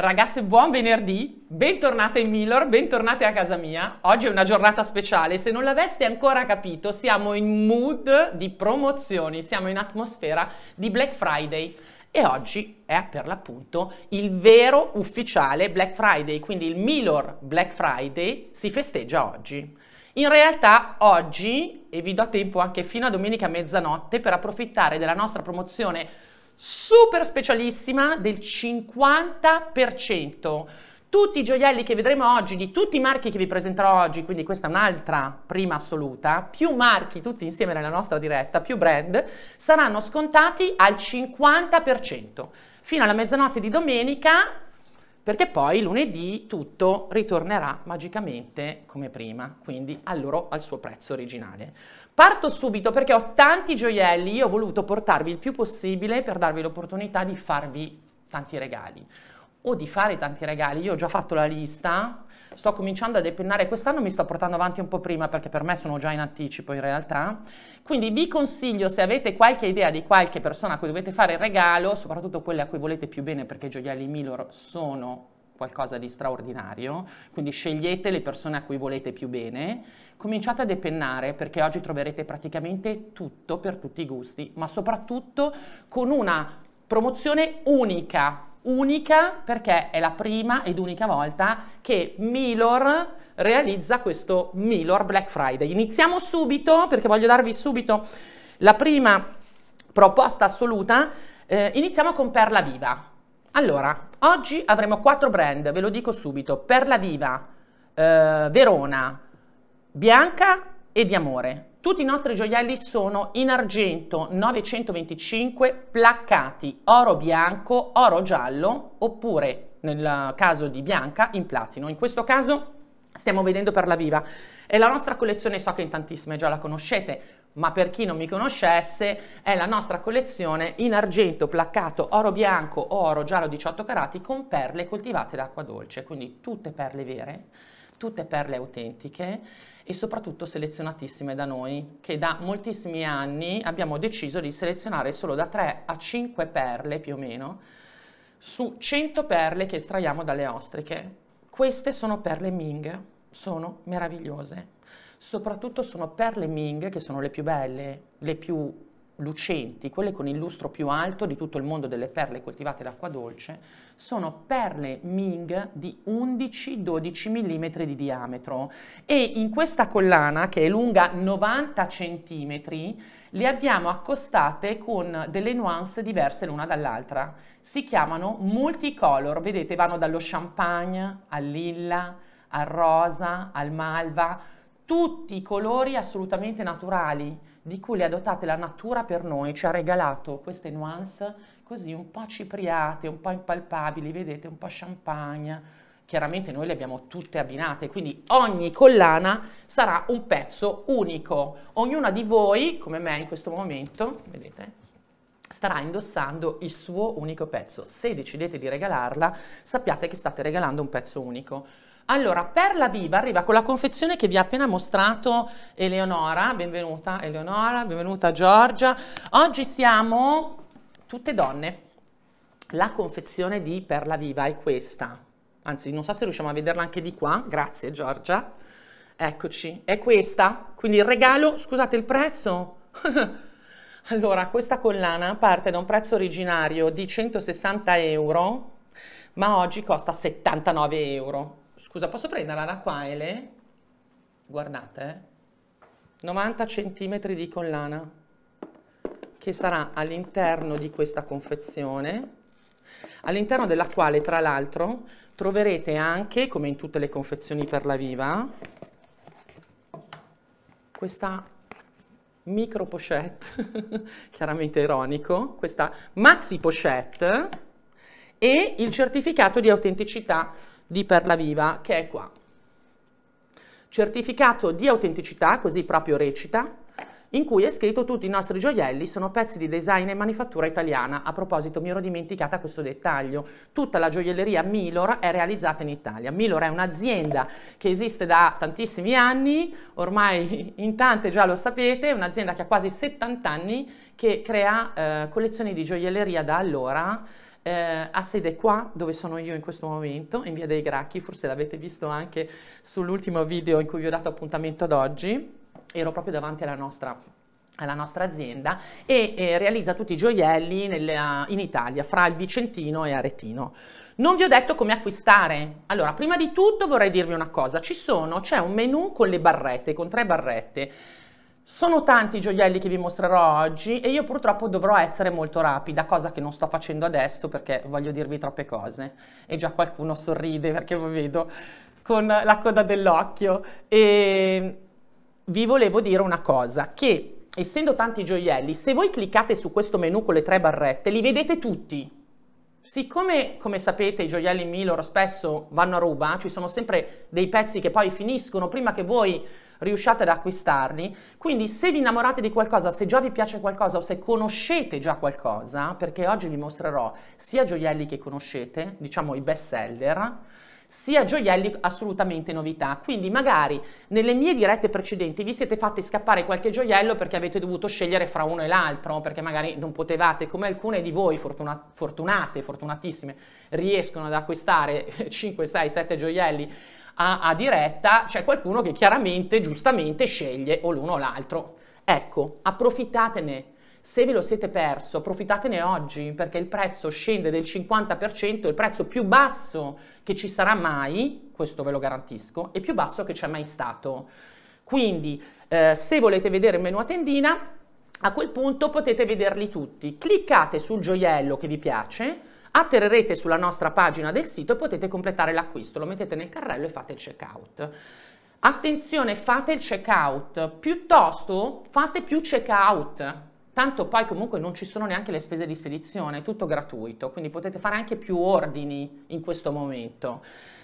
Ragazze, buon venerdì, bentornate in Milor, bentornate a casa mia. Oggi è una giornata speciale, se non l'aveste ancora capito, siamo in mood di promozioni, siamo in atmosfera di Black Friday e oggi è per l'appunto il vero ufficiale Black Friday, quindi il Milor Black Friday si festeggia oggi. In realtà oggi, e vi do tempo anche fino a domenica mezzanotte per approfittare della nostra promozione super specialissima del 50%. Tutti i gioielli che vedremo oggi, di tutti i marchi che vi presenterò oggi, quindi questa è un'altra prima assoluta, più marchi tutti insieme nella nostra diretta, più brand, saranno scontati al 50% fino alla mezzanotte di domenica perché poi lunedì tutto ritornerà magicamente come prima, quindi al, loro, al suo prezzo originale. Parto subito perché ho tanti gioielli, io ho voluto portarvi il più possibile per darvi l'opportunità di farvi tanti regali o di fare tanti regali. Io ho già fatto la lista, sto cominciando a depennare, quest'anno mi sto portando avanti un po' prima perché per me sono già in anticipo in realtà. Quindi vi consiglio se avete qualche idea di qualche persona a cui dovete fare il regalo, soprattutto quelle a cui volete più bene perché i gioielli Milor sono qualcosa di straordinario, quindi scegliete le persone a cui volete più bene, cominciate a depennare perché oggi troverete praticamente tutto per tutti i gusti, ma soprattutto con una promozione unica, unica perché è la prima ed unica volta che Milor realizza questo Milor Black Friday. Iniziamo subito perché voglio darvi subito la prima proposta assoluta. Eh, iniziamo con Perla Viva. Allora, oggi avremo quattro brand, ve lo dico subito, Perla Viva, eh, Verona, Bianca e amore. Tutti i nostri gioielli sono in argento 925 placcati, oro bianco, oro giallo oppure nel caso di Bianca in platino. In questo caso stiamo vedendo Perla Viva. È la nostra collezione, so che in tantissime già la conoscete, ma per chi non mi conoscesse è la nostra collezione in argento, placcato, oro bianco oro giallo 18 carati con perle coltivate d'acqua dolce, quindi tutte perle vere, tutte perle autentiche e soprattutto selezionatissime da noi, che da moltissimi anni abbiamo deciso di selezionare solo da 3 a 5 perle più o meno su 100 perle che estraiamo dalle ostriche. Queste sono perle Ming, sono meravigliose soprattutto sono perle Ming, che sono le più belle, le più lucenti, quelle con il lustro più alto di tutto il mondo delle perle coltivate d'acqua dolce, sono perle Ming di 11-12 mm di diametro e in questa collana, che è lunga 90 cm, le abbiamo accostate con delle nuance diverse l'una dall'altra. Si chiamano multicolor, vedete vanno dallo champagne al lilla, al rosa, al malva, tutti i colori assolutamente naturali di cui le ha dotate la natura per noi, ci ha regalato queste nuance così un po' cipriate, un po' impalpabili, vedete, un po' champagne. Chiaramente noi le abbiamo tutte abbinate, quindi ogni collana sarà un pezzo unico. Ognuna di voi, come me in questo momento, vedete, starà indossando il suo unico pezzo. Se decidete di regalarla, sappiate che state regalando un pezzo unico. Allora, Perla Viva arriva con la confezione che vi ha appena mostrato Eleonora, benvenuta Eleonora, benvenuta Giorgia. Oggi siamo tutte donne. La confezione di Perla Viva è questa, anzi non so se riusciamo a vederla anche di qua, grazie Giorgia. Eccoci, è questa, quindi il regalo, scusate il prezzo. allora, questa collana parte da un prezzo originario di 160 euro, ma oggi costa 79 euro Scusa, posso prendere l'anaquaele? Guardate, eh? 90 cm di collana che sarà all'interno di questa confezione, all'interno della quale tra l'altro troverete anche, come in tutte le confezioni per la Viva, questa micro pochette, chiaramente ironico, questa maxi pochette e il certificato di autenticità di Perla Viva che è qua. Certificato di autenticità, così proprio recita, in cui è scritto tutti i nostri gioielli sono pezzi di design e manifattura italiana. A proposito, mi ero dimenticata questo dettaglio. Tutta la gioielleria Milor è realizzata in Italia. Milor è un'azienda che esiste da tantissimi anni, ormai in tante già lo sapete, un'azienda che ha quasi 70 anni che crea eh, collezioni di gioielleria da allora eh, ha sede qua dove sono io in questo momento, in via dei Gracchi, forse l'avete visto anche sull'ultimo video in cui vi ho dato appuntamento ad oggi, ero proprio davanti alla nostra alla nostra azienda e eh, realizza tutti i gioielli nella, in Italia fra il Vicentino e Aretino. Non vi ho detto come acquistare. Allora, prima di tutto vorrei dirvi una cosa, ci sono, c'è un menu con le barrette, con tre barrette. Sono tanti i gioielli che vi mostrerò oggi e io purtroppo dovrò essere molto rapida, cosa che non sto facendo adesso perché voglio dirvi troppe cose e già qualcuno sorride perché lo vedo con la coda dell'occhio e vi volevo dire una cosa che essendo tanti gioielli, se voi cliccate su questo menu con le tre barrette li vedete tutti. Siccome, come sapete, i gioielli Milor spesso vanno a ruba, ci sono sempre dei pezzi che poi finiscono prima che voi riusciate ad acquistarli. Quindi se vi innamorate di qualcosa, se già vi piace qualcosa o se conoscete già qualcosa, perché oggi vi mostrerò sia gioielli che conoscete, diciamo i best seller, sia gioielli assolutamente novità. Quindi magari nelle mie dirette precedenti vi siete fatti scappare qualche gioiello perché avete dovuto scegliere fra uno e l'altro, perché magari non potevate, come alcune di voi fortuna- fortunate, fortunatissime, riescono ad acquistare 5, 6, 7 gioielli a, a diretta c'è qualcuno che chiaramente, giustamente sceglie o l'uno o l'altro. Ecco, approfittatene. Se ve lo siete perso, approfittatene oggi perché il prezzo scende del 50%, il prezzo più basso che ci sarà mai, questo ve lo garantisco, e più basso che c'è mai stato. Quindi, eh, se volete vedere il menu a tendina, a quel punto potete vederli tutti. Cliccate sul gioiello che vi piace, atterrerete sulla nostra pagina del sito e potete completare l'acquisto, lo mettete nel carrello e fate il checkout. Attenzione, fate il checkout, piuttosto fate più checkout, tanto poi comunque non ci sono neanche le spese di spedizione, è tutto gratuito, quindi potete fare anche più ordini in questo momento.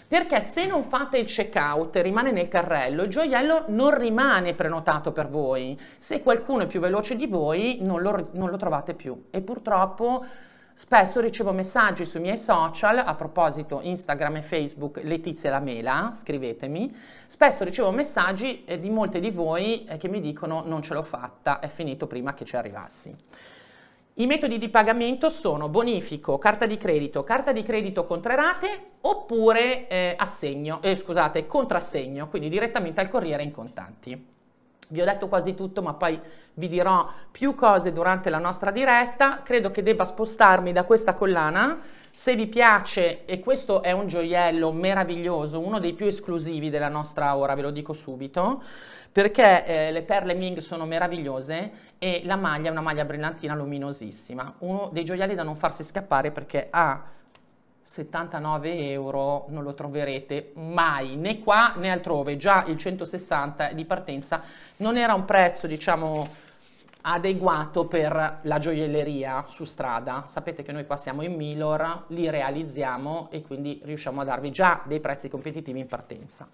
Perché se non fate il checkout, e rimane nel carrello, il gioiello non rimane prenotato per voi. Se qualcuno è più veloce di voi, non lo, non lo trovate più. E purtroppo spesso ricevo messaggi sui miei social, a proposito Instagram e Facebook Letizia Lamela, scrivetemi, spesso ricevo messaggi eh, di molte di voi eh, che mi dicono non ce l'ho fatta, è finito prima che ci arrivassi. I metodi di pagamento sono bonifico, carta di credito, carta di credito con rate oppure eh, assegno, eh, scusate, contrassegno, quindi direttamente al corriere in contanti. Vi ho detto quasi tutto, ma poi vi dirò più cose durante la nostra diretta. Credo che debba spostarmi da questa collana. Se vi piace, e questo è un gioiello meraviglioso, uno dei più esclusivi della nostra ora, ve lo dico subito, perché eh, le perle Ming sono meravigliose e la maglia è una maglia brillantina luminosissima, uno dei gioielli da non farsi scappare perché ha 79 euro non lo troverete mai né qua né altrove già il 160 di partenza non era un prezzo diciamo adeguato per la gioielleria su strada sapete che noi qua siamo in Milor li realizziamo e quindi riusciamo a darvi già dei prezzi competitivi in partenza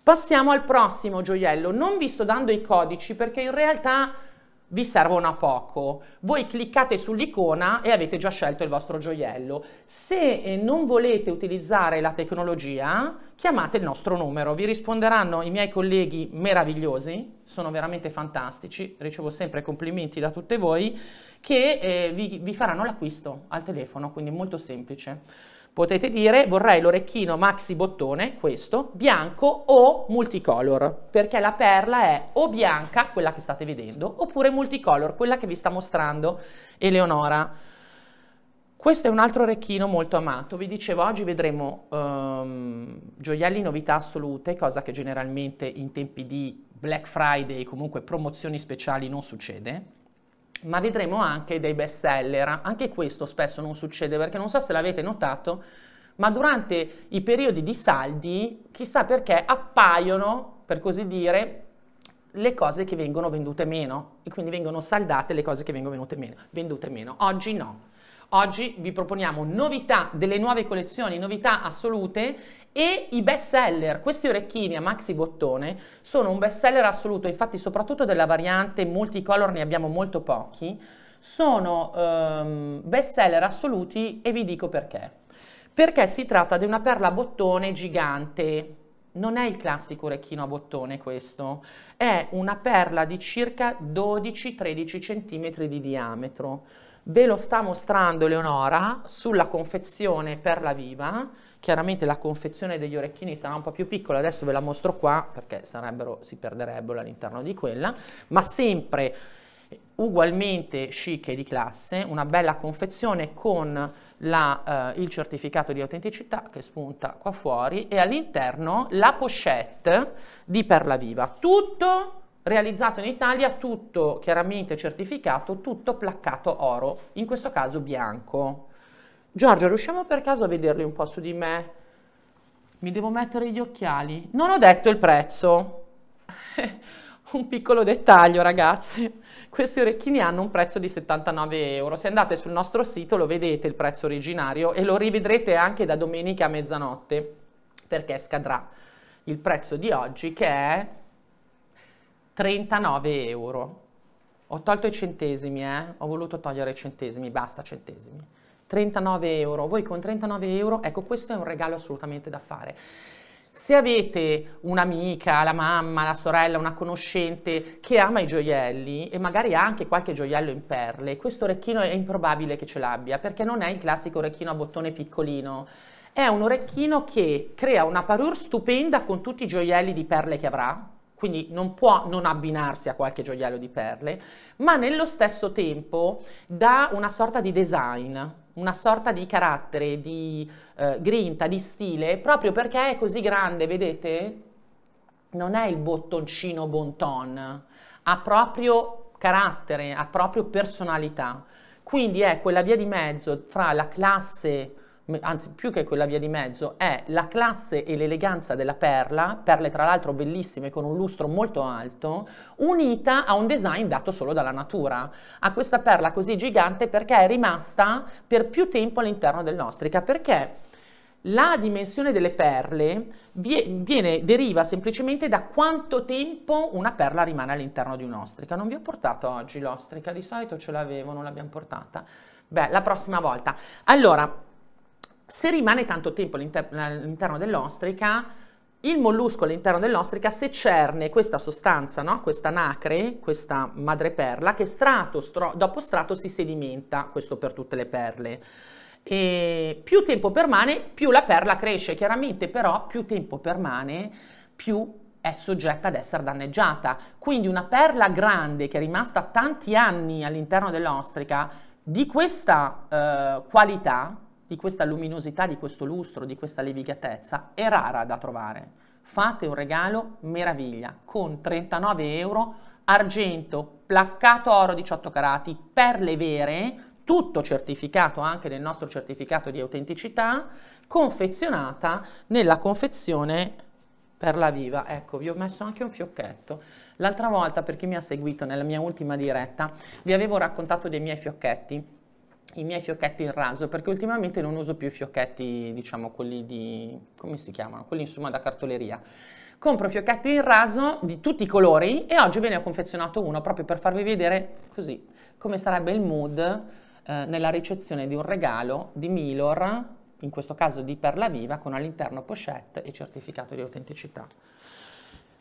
passiamo al prossimo gioiello non vi sto dando i codici perché in realtà vi servono a poco. Voi cliccate sull'icona e avete già scelto il vostro gioiello. Se eh, non volete utilizzare la tecnologia, chiamate il nostro numero. Vi risponderanno i miei colleghi meravigliosi, sono veramente fantastici, ricevo sempre complimenti da tutte voi, che eh, vi, vi faranno l'acquisto al telefono, quindi molto semplice. Potete dire vorrei l'orecchino maxi bottone, questo, bianco o multicolor, perché la perla è o bianca, quella che state vedendo, oppure multicolor, quella che vi sta mostrando Eleonora. Questo è un altro orecchino molto amato, vi dicevo oggi vedremo um, gioielli novità assolute, cosa che generalmente in tempi di Black Friday, comunque promozioni speciali, non succede ma vedremo anche dei best seller. Anche questo spesso non succede perché non so se l'avete notato, ma durante i periodi di saldi, chissà perché, appaiono, per così dire, le cose che vengono vendute meno e quindi vengono saldate le cose che vengono vendute meno. Oggi no, Oggi vi proponiamo novità delle nuove collezioni, novità assolute e i best seller, questi orecchini a maxi bottone sono un best seller assoluto, infatti soprattutto della variante multicolor ne abbiamo molto pochi, sono um, ehm, best seller assoluti e vi dico perché. Perché si tratta di una perla a bottone gigante, non è il classico orecchino a bottone questo, è una perla di circa 12-13 cm di diametro ve lo sta mostrando Eleonora sulla confezione per la viva, chiaramente la confezione degli orecchini sarà un po' più piccola, adesso ve la mostro qua perché sarebbero, si perderebbero all'interno di quella, ma sempre ugualmente chic e di classe, una bella confezione con la, eh, il certificato di autenticità che spunta qua fuori e all'interno la pochette di Perla Viva, tutto realizzato in Italia, tutto chiaramente certificato, tutto placcato oro, in questo caso bianco. Giorgio, riusciamo per caso a vederli un po' su di me? Mi devo mettere gli occhiali? Non ho detto il prezzo. un piccolo dettaglio, ragazzi. Questi orecchini hanno un prezzo di 79 euro. Se andate sul nostro sito lo vedete il prezzo originario e lo rivedrete anche da domenica a mezzanotte, perché scadrà il prezzo di oggi che è 39 euro. Ho tolto i centesimi, eh? ho voluto togliere i centesimi, basta centesimi. 39 euro, voi con 39 euro, ecco questo è un regalo assolutamente da fare. Se avete un'amica, la mamma, la sorella, una conoscente che ama i gioielli e magari ha anche qualche gioiello in perle, questo orecchino è improbabile che ce l'abbia perché non è il classico orecchino a bottone piccolino. È un orecchino che crea una parure stupenda con tutti i gioielli di perle che avrà, quindi non può non abbinarsi a qualche gioiello di perle, ma nello stesso tempo dà una sorta di design, una sorta di carattere, di eh, grinta, di stile, proprio perché è così grande, vedete? Non è il bottoncino bon ton, ha proprio carattere, ha proprio personalità. Quindi è quella via di mezzo fra la classe anzi più che quella via di mezzo, è la classe e l'eleganza della perla, perle tra l'altro bellissime con un lustro molto alto, unita a un design dato solo dalla natura, a questa perla così gigante perché è rimasta per più tempo all'interno dell'ostrica, perché la dimensione delle perle viene, deriva semplicemente da quanto tempo una perla rimane all'interno di un'ostrica. Non vi ho portato oggi l'ostrica, di solito ce l'avevo, non l'abbiamo portata. Beh, la prossima volta. Allora, se rimane tanto tempo all'interno dell'ostrica, il mollusco all'interno dell'ostrica secerne questa sostanza, no? questa nacre, questa madreperla, che strato stro- dopo strato si sedimenta, questo per tutte le perle. E più tempo permane, più la perla cresce, chiaramente però più tempo permane, più è soggetta ad essere danneggiata. Quindi una perla grande che è rimasta tanti anni all'interno dell'ostrica, di questa eh, qualità, di questa luminosità, di questo lustro, di questa levigatezza è rara da trovare. Fate un regalo meraviglia con 39 euro, argento, placcato oro 18 carati, perle vere, tutto certificato anche nel nostro certificato di autenticità, confezionata nella confezione Perla viva, ecco vi ho messo anche un fiocchetto. L'altra volta per chi mi ha seguito nella mia ultima diretta vi avevo raccontato dei miei fiocchetti i miei fiocchetti in raso, perché ultimamente non uso più fiocchetti, diciamo, quelli di... come si chiamano? Quelli insomma da cartoleria. Compro fiocchetti in raso di tutti i colori e oggi ve ne ho confezionato uno proprio per farvi vedere così come sarebbe il mood eh, nella ricezione di un regalo di Milor, in questo caso di Perla Viva, con all'interno pochette e certificato di autenticità.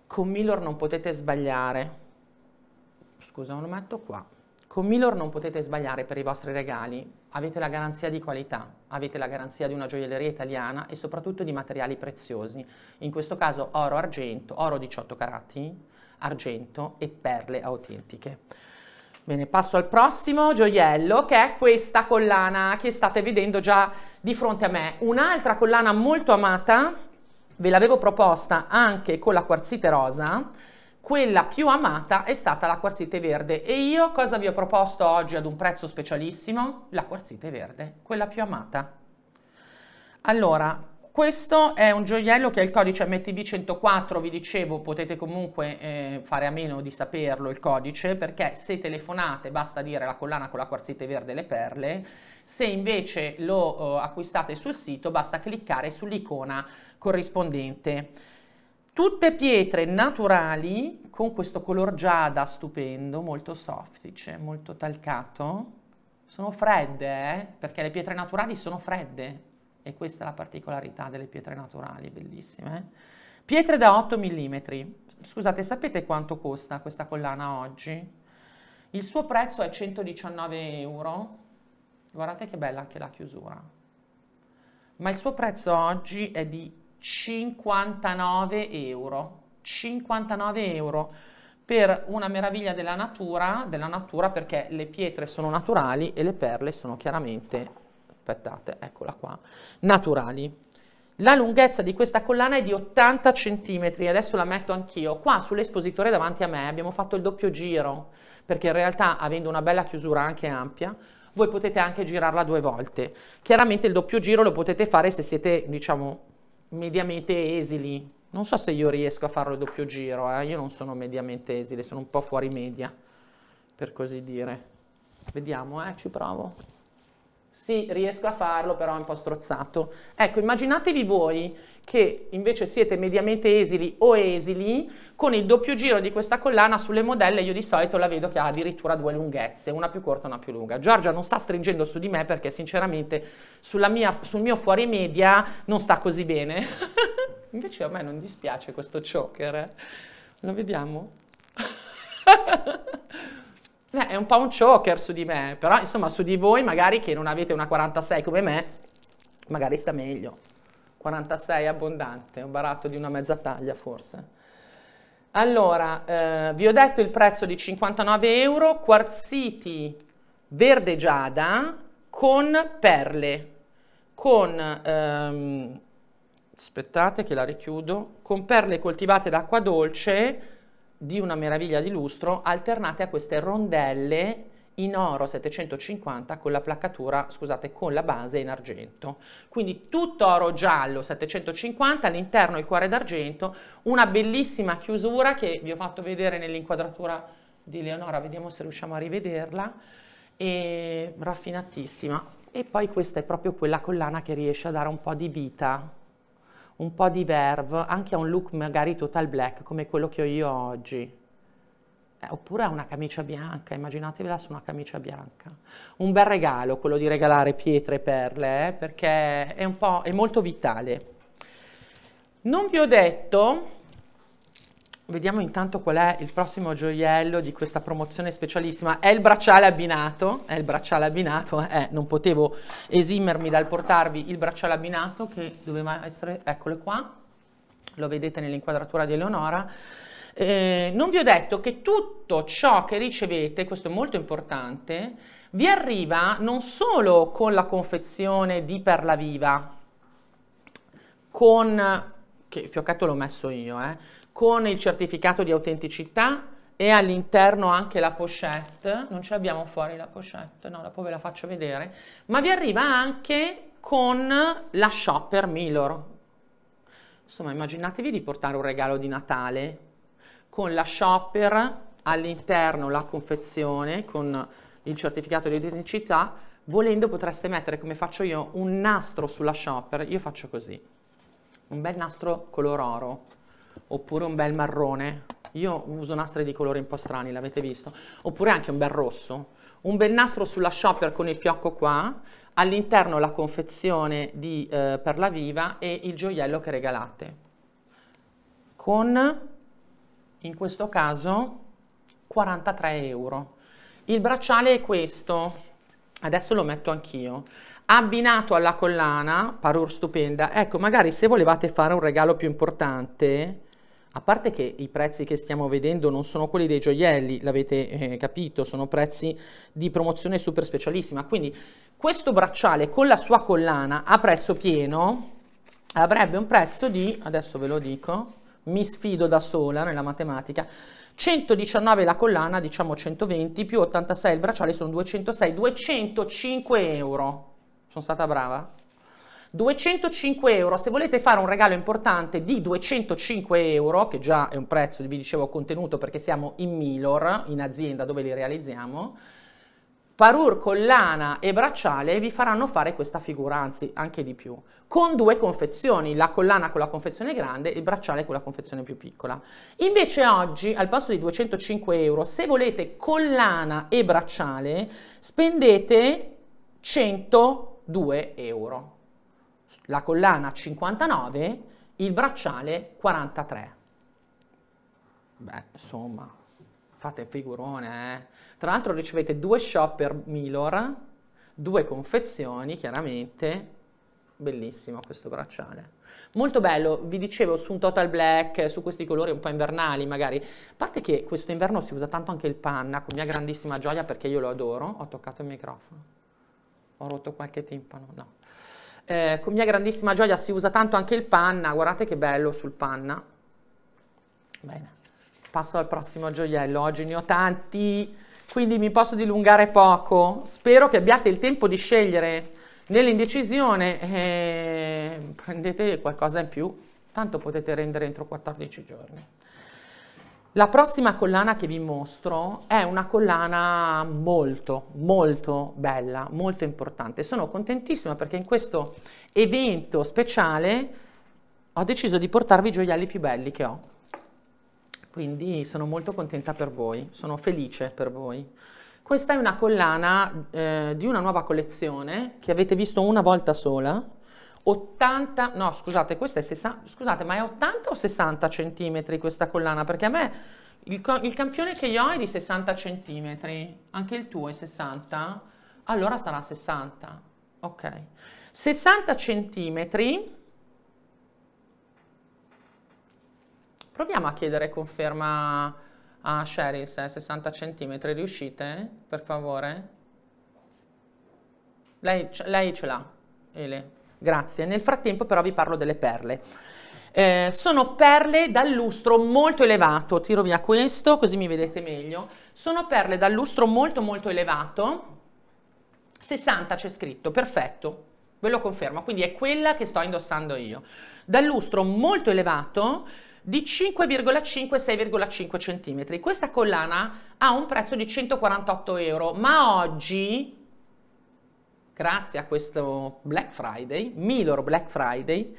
Con Milor non potete sbagliare. Scusa, lo metto qua. Con Milor non potete sbagliare per i vostri regali, avete la garanzia di qualità, avete la garanzia di una gioielleria italiana e soprattutto di materiali preziosi, in questo caso oro argento, oro 18 carati, argento e perle autentiche. Bene, passo al prossimo gioiello che è questa collana che state vedendo già di fronte a me. Un'altra collana molto amata, ve l'avevo proposta anche con la quarzite rosa, quella più amata è stata la quarzite verde e io cosa vi ho proposto oggi ad un prezzo specialissimo? La quarzite verde, quella più amata. Allora, questo è un gioiello che ha il codice MTV104, vi dicevo, potete comunque eh, fare a meno di saperlo il codice, perché se telefonate basta dire la collana con la quarzite verde e le perle, se invece lo eh, acquistate sul sito basta cliccare sull'icona corrispondente. Tutte pietre naturali con questo color giada stupendo, molto soffice, molto talcato. Sono fredde, eh? perché le pietre naturali sono fredde e questa è la particolarità delle pietre naturali, bellissime. Eh? Pietre da 8 mm. Scusate, sapete quanto costa questa collana oggi? Il suo prezzo è 119 euro. Guardate che bella anche la chiusura. Ma il suo prezzo oggi è di 59 euro. 59 euro per una meraviglia della natura, della natura perché le pietre sono naturali e le perle sono chiaramente, aspettate, eccola qua, naturali. La lunghezza di questa collana è di 80 cm, adesso la metto anch'io. Qua sull'espositore davanti a me abbiamo fatto il doppio giro, perché in realtà avendo una bella chiusura anche ampia, voi potete anche girarla due volte. Chiaramente il doppio giro lo potete fare se siete, diciamo, mediamente esili. Non so se io riesco a farlo il doppio giro, eh? io non sono mediamente esile, sono un po' fuori media, per così dire. Vediamo, eh? ci provo. Sì, riesco a farlo, però è un po' strozzato. Ecco, immaginatevi voi che invece siete mediamente esili o esili, con il doppio giro di questa collana sulle modelle io di solito la vedo che ha addirittura due lunghezze, una più corta e una più lunga. Giorgia non sta stringendo su di me perché sinceramente mia, sul mio fuori media non sta così bene. invece a me non dispiace questo choker, eh. lo vediamo? Beh, è un po' un choker su di me, però insomma su di voi magari che non avete una 46 come me, magari sta meglio. 46 abbondante, un baratto di una mezza taglia forse. Allora, eh, vi ho detto il prezzo di 59 euro, quarziti verde giada con perle, con, ehm, aspettate che la richiudo, con perle coltivate d'acqua dolce di una meraviglia di lustro alternate a queste rondelle in oro 750 con la placcatura, scusate, con la base in argento. Quindi tutto oro giallo 750, all'interno il cuore d'argento, una bellissima chiusura che vi ho fatto vedere nell'inquadratura di Leonora, vediamo se riusciamo a rivederla, e raffinatissima. E poi questa è proprio quella collana che riesce a dare un po' di vita, un po' di verve, anche a un look magari total black come quello che ho io oggi. Eh, oppure ha una camicia bianca, immaginatevela su una camicia bianca. Un bel regalo quello di regalare pietre e perle, eh, perché è, è molto vitale. Non vi ho detto, vediamo intanto qual è il prossimo gioiello di questa promozione specialissima, è il bracciale abbinato, è il bracciale abbinato, eh, non potevo esimermi dal portarvi il bracciale abbinato che doveva essere, eccolo qua, lo vedete nell'inquadratura di Eleonora, eh, non vi ho detto che tutto ciò che ricevete, questo è molto importante, vi arriva non solo con la confezione di Perla Viva, con, che fiocchetto l'ho messo io, eh, con il certificato di autenticità, e all'interno anche la pochette, non ce l'abbiamo fuori la pochette, no, dopo ve la faccio vedere, ma vi arriva anche con la shopper Milor. Insomma, immaginatevi di portare un regalo di Natale con la shopper all'interno la confezione con il certificato di autenticità, volendo potreste mettere come faccio io un nastro sulla shopper, io faccio così, un bel nastro color oro oppure un bel marrone, io uso nastri di colori un po' strani, l'avete visto, oppure anche un bel rosso, un bel nastro sulla shopper con il fiocco qua, all'interno la confezione di, eh, per la viva e il gioiello che regalate con in questo caso 43 euro. Il bracciale è questo, adesso lo metto anch'io, abbinato alla collana, parure stupenda. Ecco, magari se volevate fare un regalo più importante, a parte che i prezzi che stiamo vedendo non sono quelli dei gioielli, l'avete eh, capito, sono prezzi di promozione super specialissima, quindi questo bracciale con la sua collana a prezzo pieno avrebbe un prezzo di, adesso ve lo dico, mi sfido da sola nella matematica, 119 la collana, diciamo 120, più 86 il bracciale sono 206, 205 euro. Sono stata brava? 205 euro, se volete fare un regalo importante di 205 euro, che già è un prezzo, vi dicevo, contenuto perché siamo in Milor, in azienda dove li realizziamo, parur, collana e bracciale vi faranno fare questa figura, anzi anche di più, con due confezioni, la collana con la confezione grande e il bracciale con la confezione più piccola. Invece oggi, al posto di 205 euro, se volete collana e bracciale, spendete 102 euro. La collana 59, il bracciale 43. Beh, insomma, fate figurone, eh? Tra l'altro ricevete due shopper Milor, due confezioni chiaramente, bellissimo questo bracciale. Molto bello, vi dicevo su un total black, su questi colori un po' invernali magari. A parte che questo inverno si usa tanto anche il panna, con mia grandissima gioia perché io lo adoro. Ho toccato il microfono, ho rotto qualche timpano, no. Eh, con mia grandissima gioia si usa tanto anche il panna, guardate che bello sul panna. Bene, passo al prossimo gioiello, oggi ne ho tanti quindi mi posso dilungare poco. Spero che abbiate il tempo di scegliere. Nell'indecisione eh, prendete qualcosa in più, tanto potete rendere entro 14 giorni. La prossima collana che vi mostro è una collana molto, molto bella, molto importante. Sono contentissima perché in questo evento speciale ho deciso di portarvi i gioielli più belli che ho quindi sono molto contenta per voi, sono felice per voi. Questa è una collana eh, di una nuova collezione che avete visto una volta sola, 80, no scusate, questa è 60, scusate ma è 80 o 60 centimetri questa collana? Perché a me il, il campione che io ho è di 60 centimetri, anche il tuo è 60? Allora sarà 60, ok. 60 centimetri Proviamo a chiedere conferma a Sheryl se 60 cm riuscite, per favore? Lei, lei ce l'ha, Ele. Grazie. Nel frattempo però vi parlo delle perle. Eh, sono perle dal lustro molto elevato, tiro via questo così mi vedete meglio. Sono perle dal lustro molto molto elevato, 60 c'è scritto, perfetto, ve lo confermo, quindi è quella che sto indossando io. Dal lustro molto elevato, di 5,5-6,5 cm. Questa collana ha un prezzo di 148 euro, ma oggi, grazie a questo Black Friday, Milor Black Friday,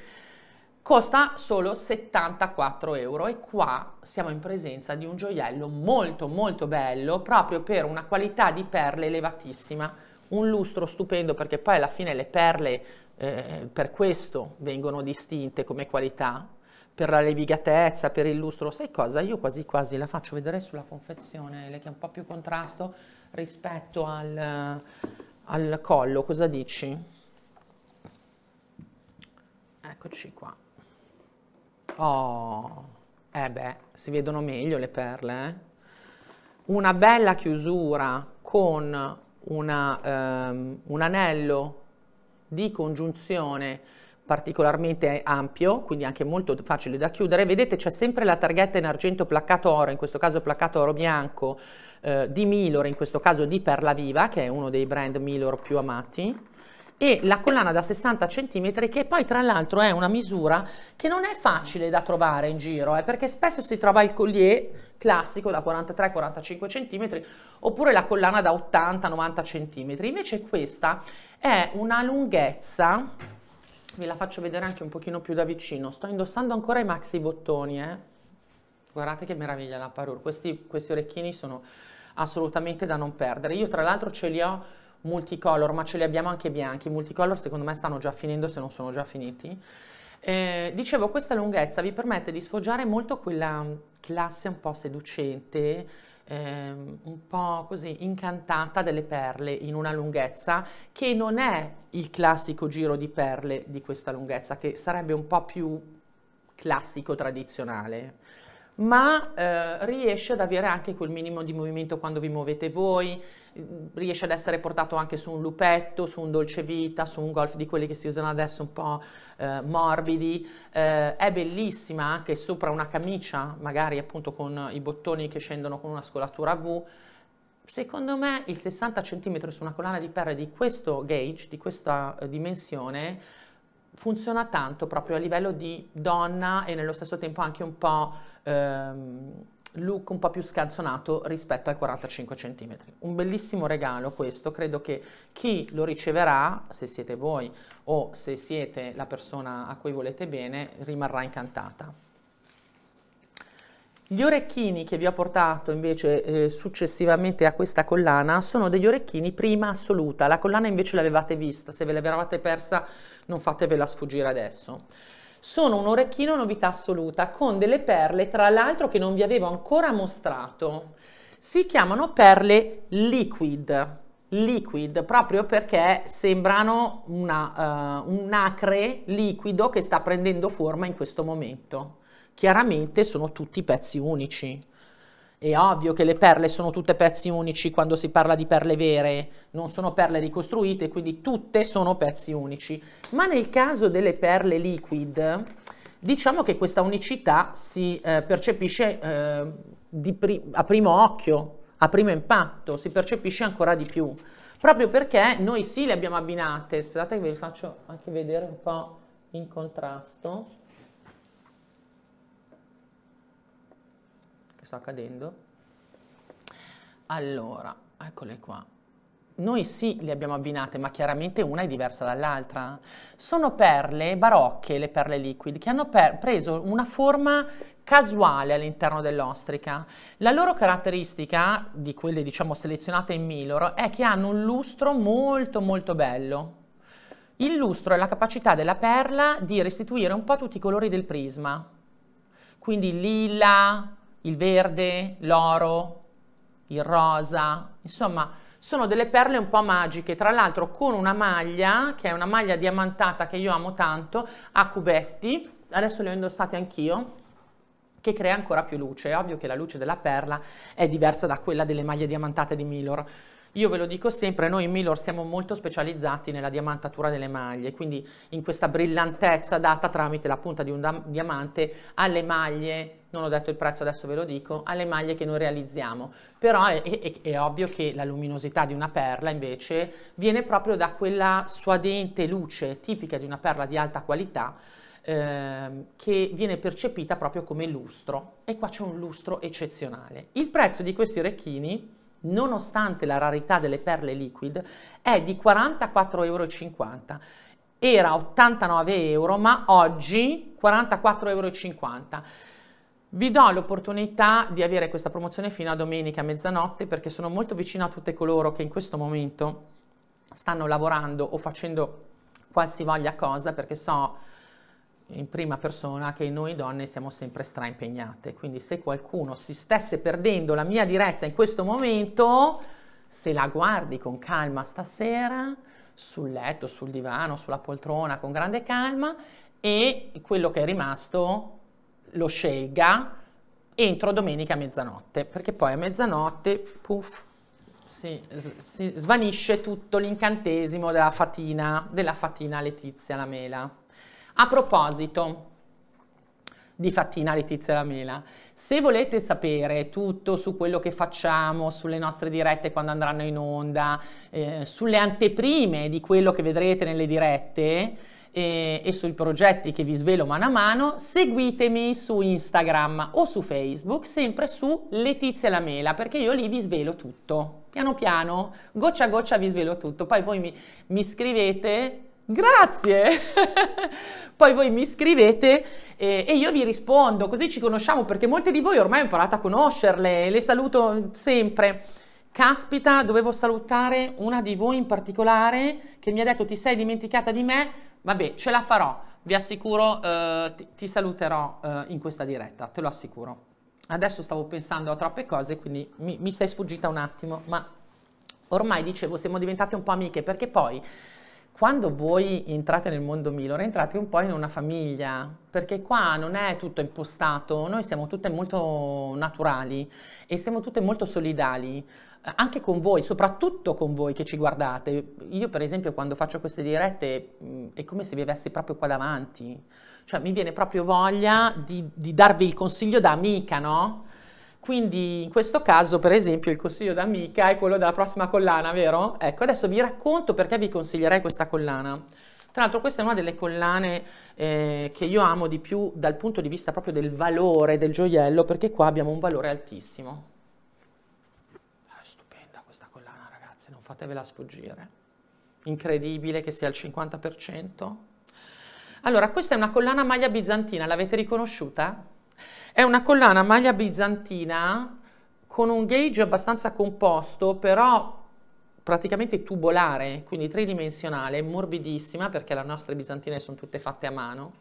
costa solo 74 euro e qua siamo in presenza di un gioiello molto molto bello proprio per una qualità di perle elevatissima un lustro stupendo perché poi alla fine le perle eh, per questo vengono distinte come qualità per la levigatezza, per il lustro, sai cosa? Io quasi quasi la faccio vedere sulla confezione, che è un po' più contrasto rispetto al, al collo, cosa dici? Eccoci qua. Oh, eh beh, si vedono meglio le perle, eh? Una bella chiusura con una, um, un anello di congiunzione particolarmente ampio, quindi anche molto facile da chiudere. Vedete c'è sempre la targhetta in argento placcato oro, in questo caso placcato oro bianco eh, di Milor, in questo caso di Perla Viva, che è uno dei brand Milor più amati e la collana da 60 cm che poi tra l'altro è una misura che non è facile da trovare in giro eh, perché spesso si trova il collier classico da 43-45 cm oppure la collana da 80-90 cm invece questa è una lunghezza ve la faccio vedere anche un pochino più da vicino. Sto indossando ancora i maxi bottoni, eh? Guardate che meraviglia la parure. Questi, questi orecchini sono assolutamente da non perdere. Io tra l'altro ce li ho multicolor, ma ce li abbiamo anche bianchi. Multicolor secondo me stanno già finendo se non sono già finiti. Eh, dicevo, questa lunghezza vi permette di sfoggiare molto quella classe un po' seducente, ehm, un po' così incantata delle perle in una lunghezza che non è il classico giro di perle di questa lunghezza, che sarebbe un po' più classico tradizionale ma eh, riesce ad avere anche quel minimo di movimento quando vi muovete voi, mm, riesce ad essere portato anche su un lupetto, su un dolce vita, su un golf di quelli che si usano adesso un po' eh, morbidi, eh, è bellissima anche sopra una camicia, magari appunto con i bottoni che scendono con una scolatura a V, Secondo me il 60 cm su una collana di perle di questo gauge, di questa eh, dimensione, funziona tanto proprio a livello di donna e nello stesso tempo anche un po' ehm, look un po' più scalzonato rispetto ai 45 cm. Un bellissimo regalo questo, credo che chi lo riceverà, se siete voi o se siete la persona a cui volete bene, rimarrà incantata. Gli orecchini che vi ho portato invece eh, successivamente a questa collana sono degli orecchini prima assoluta, la collana invece l'avevate vista, se ve l'avevate persa non fatevela sfuggire adesso. Sono un orecchino novità assoluta con delle perle tra l'altro che non vi avevo ancora mostrato, si chiamano perle liquid, liquid proprio perché sembrano una, uh, un acre liquido che sta prendendo forma in questo momento chiaramente sono tutti pezzi unici. È ovvio che le perle sono tutte pezzi unici quando si parla di perle vere, non sono perle ricostruite, quindi tutte sono pezzi unici. Ma nel caso delle perle liquid, diciamo che questa unicità si eh, percepisce eh, pri a primo occhio, a primo impatto, si percepisce ancora di più. Proprio perché noi sì le abbiamo abbinate, aspettate che ve le faccio anche vedere un po' in contrasto sta accadendo. Allora, eccole qua. Noi sì le abbiamo abbinate, ma chiaramente una è diversa dall'altra. Sono perle barocche, le perle liquide, che hanno per- preso una forma casuale all'interno dell'ostrica. La loro caratteristica, di quelle diciamo selezionate in Milor, è che hanno un lustro molto molto bello. Il lustro è la capacità della perla di restituire un po' tutti i colori del prisma, quindi lilla, il verde, l'oro, il rosa, insomma sono delle perle un po' magiche, tra l'altro con una maglia, che è una maglia diamantata che io amo tanto, a cubetti, adesso le ho indossate anch'io, che crea ancora più luce, è ovvio che la luce della perla è diversa da quella delle maglie diamantate di Milor. Io ve lo dico sempre, noi in Milor siamo molto specializzati nella diamantatura delle maglie, quindi in questa brillantezza data tramite la punta di un diamante alle maglie non ho detto il prezzo, adesso ve lo dico, alle maglie che noi realizziamo. Però è, è, è, ovvio che la luminosità di una perla invece viene proprio da quella suadente luce tipica di una perla di alta qualità ehm, che viene percepita proprio come lustro. E qua c'è un lustro eccezionale. Il prezzo di questi orecchini nonostante la rarità delle perle liquid, è di 44,50 euro. Era 89 euro, ma oggi 44,50 euro. Vi do l'opportunità di avere questa promozione fino a domenica a mezzanotte perché sono molto vicino a tutte coloro che in questo momento stanno lavorando o facendo qualsivoglia cosa perché so in prima persona che noi donne siamo sempre straimpegnate, quindi se qualcuno si stesse perdendo la mia diretta in questo momento, se la guardi con calma stasera, sul letto, sul divano, sulla poltrona, con grande calma e quello che è rimasto lo scelga entro domenica a mezzanotte, perché poi a mezzanotte, puff, si, si, svanisce tutto l'incantesimo della fatina, della fatina Letizia la Mela. A proposito di fatina Letizia la Mela, se volete sapere tutto su quello che facciamo, sulle nostre dirette quando andranno in onda, eh, sulle anteprime di quello che vedrete nelle dirette, e, e sui progetti che vi svelo mano a mano, seguitemi su Instagram o su Facebook, sempre su Letizia Lamela, perché io lì vi svelo tutto. Piano piano, goccia a goccia vi svelo tutto. Poi voi mi, mi scrivete Grazie! Poi voi mi scrivete e, e, io vi rispondo, così ci conosciamo, perché molte di voi ormai ho imparato a conoscerle, le saluto sempre. Caspita, dovevo salutare una di voi in particolare che mi ha detto ti sei dimenticata di me, Vabbè, ce la farò, vi assicuro, eh, ti, ti, saluterò eh, in questa diretta, te lo assicuro. Adesso stavo pensando a troppe cose, quindi mi, mi sei sfuggita un attimo, ma ormai dicevo siamo diventate un po' amiche perché poi quando voi entrate nel mondo Milor entrate un po' in una famiglia, perché qua non è tutto impostato, noi siamo tutte molto naturali e siamo tutte molto solidali anche con voi, soprattutto con voi che ci guardate. Io per esempio quando faccio queste dirette mm, è come se vi avessi proprio qua davanti, cioè mi viene proprio voglia di, di darvi il consiglio da amica, no? Quindi in questo caso, per esempio, il consiglio da amica è quello della prossima collana, vero? Ecco, adesso vi racconto perché vi consiglierei questa collana. Tra l'altro questa è una delle collane eh, che io amo di più dal punto di vista proprio del valore del gioiello, perché qua abbiamo un valore altissimo. fatevela sfuggire. Incredibile che sia al 50%. Allora, questa è una collana maglia bizantina, l'avete riconosciuta? È una collana maglia bizantina con un gauge abbastanza composto, però praticamente tubolare, quindi tridimensionale, morbidissima, perché le nostre bizantine sono tutte fatte a mano.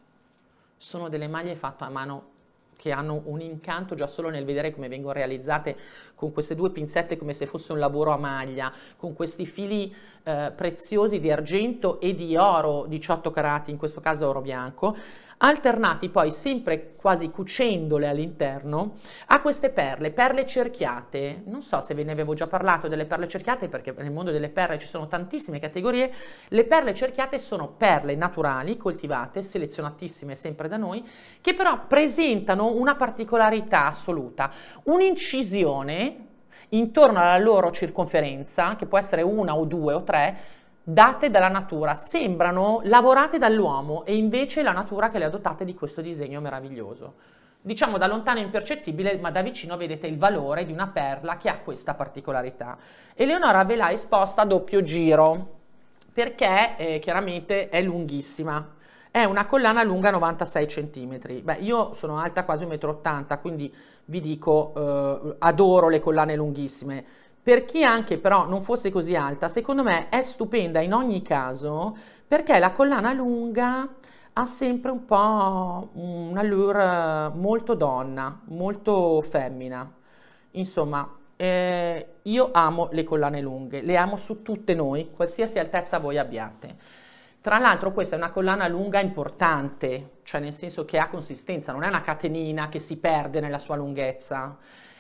Sono delle maglie fatte a mano che hanno un incanto già solo nel vedere come vengono realizzate con queste due pinzette come se fosse un lavoro a maglia, con questi fili eh, preziosi di argento e di oro 18 carati, in questo caso oro bianco, alternati poi sempre quasi cucendole all'interno a queste perle, perle cerchiate. Non so se ve ne avevo già parlato delle perle cerchiate perché nel mondo delle perle ci sono tantissime categorie. Le perle cerchiate sono perle naturali, coltivate, selezionatissime sempre da noi, che però presentano una particolarità assoluta, un'incisione intorno alla loro circonferenza, che può essere una o due o tre, date dalla natura, sembrano lavorate dall'uomo e invece è la natura che le ha dotate di questo disegno meraviglioso. Diciamo da lontano è impercettibile, ma da vicino vedete il valore di una perla che ha questa particolarità. Eleonora ve l'ha esposta a doppio giro perché eh, chiaramente è lunghissima. È una collana lunga 96 cm. Beh, io sono alta quasi 1,80 m, quindi vi dico, eh, adoro le collane lunghissime per chi anche però non fosse così alta, secondo me è stupenda in ogni caso perché la collana lunga ha sempre un po' un'allure molto donna, molto femmina. Insomma, eh, io amo le collane lunghe, le amo su tutte noi, qualsiasi altezza voi abbiate. Tra l'altro questa è una collana lunga importante, cioè nel senso che ha consistenza, non è una catenina che si perde nella sua lunghezza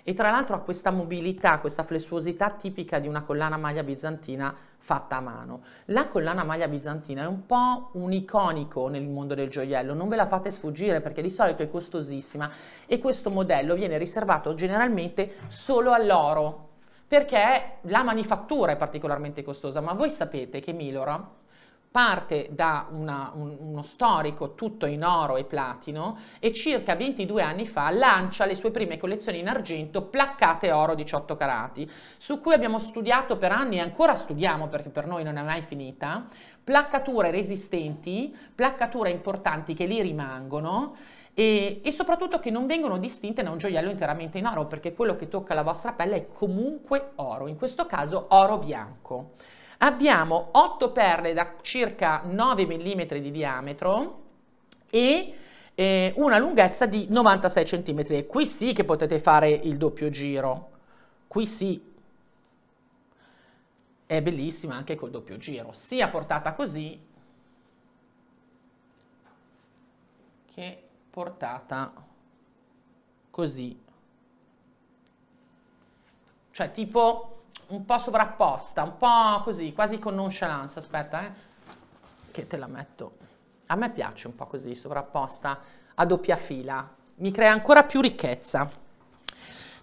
e tra l'altro ha questa mobilità, questa flessuosità tipica di una collana maglia bizantina fatta a mano. La collana maglia bizantina è un po' un iconico nel mondo del gioiello, non ve la fate sfuggire perché di solito è costosissima e questo modello viene riservato generalmente solo all'oro perché la manifattura è particolarmente costosa, ma voi sapete che Milora parte da una, un, uno storico tutto in oro e platino e circa 22 anni fa lancia le sue prime collezioni in argento placcate oro 18 carati, su cui abbiamo studiato per anni e ancora studiamo perché per noi non è mai finita, placcature resistenti, placcature importanti che lì rimangono e, e, soprattutto che non vengono distinte da un gioiello interamente in oro, perché quello che tocca la vostra pelle è comunque oro, in questo caso oro bianco. Abbiamo 8 perle da circa 9 mm di diametro e eh, una lunghezza di 96 cm. E qui sì che potete fare il doppio giro, qui sì. È bellissima anche col doppio giro, sia portata così che portata così. Cioè tipo un po' sovrapposta, un po' così, quasi con nonchalance, aspetta, eh, che te la metto. A me piace un po' così, sovrapposta, a doppia fila, mi crea ancora più ricchezza.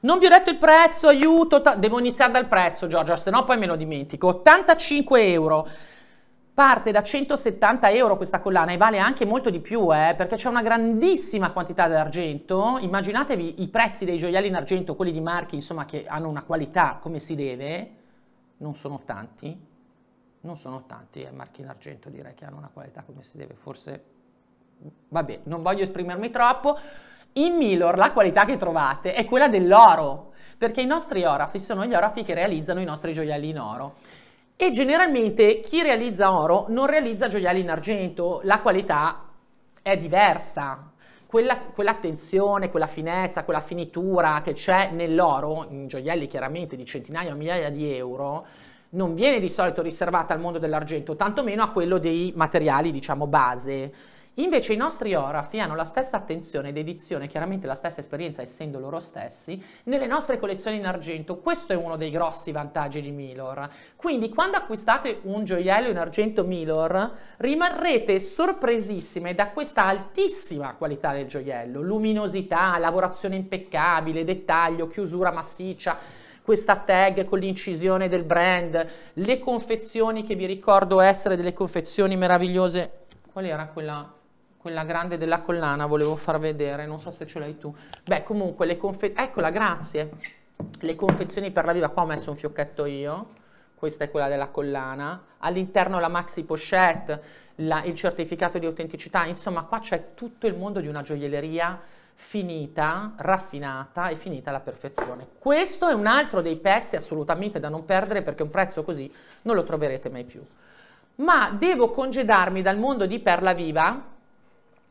Non vi ho detto il prezzo, aiuto, devo iniziare dal prezzo Giorgio, se no poi me lo dimentico. 85 euro, Parte da 170 euro questa collana e vale anche molto di più eh, perché c'è una grandissima quantità d'argento. Immaginatevi i prezzi dei gioielli in argento, quelli di marchi insomma che hanno una qualità come si deve, non sono tanti, non sono tanti eh, marchi in argento direi che hanno una qualità come si deve, forse vabbè non voglio esprimermi troppo. In Milor la qualità che trovate è quella dell'oro perché i nostri orafi sono gli orafi che realizzano i nostri gioielli in oro. E generalmente chi realizza oro non realizza gioielli in argento, la qualità è diversa. Quella, quell'attenzione, quella finezza, quella finitura che c'è nell'oro, in gioielli chiaramente di centinaia o migliaia di euro, non viene di solito riservata al mondo dell'argento, tantomeno a quello dei materiali, diciamo, base. Invece i nostri orafi hanno la stessa attenzione ed edizione, chiaramente la stessa esperienza essendo loro stessi, nelle nostre collezioni in argento. Questo è uno dei grossi vantaggi di Milor. Quindi quando acquistate un gioiello in argento Milor, rimarrete sorpresissime da questa altissima qualità del gioiello, luminosità, lavorazione impeccabile, dettaglio, chiusura massiccia questa tag con l'incisione del brand, le confezioni che vi ricordo essere delle confezioni meravigliose. Qual era quella quella grande della collana volevo far vedere, non so se ce l'hai tu. Beh, comunque le eccola, grazie. Le confezioni per la viva, qua ho messo un fiocchetto io, questa è quella della collana, all'interno la maxi pochette, la, il certificato di autenticità, insomma qua c'è tutto il mondo di una gioielleria finita, raffinata e finita alla perfezione. Questo è un altro dei pezzi assolutamente da non perdere perché un prezzo così non lo troverete mai più. Ma devo congedarmi dal mondo di Perla Viva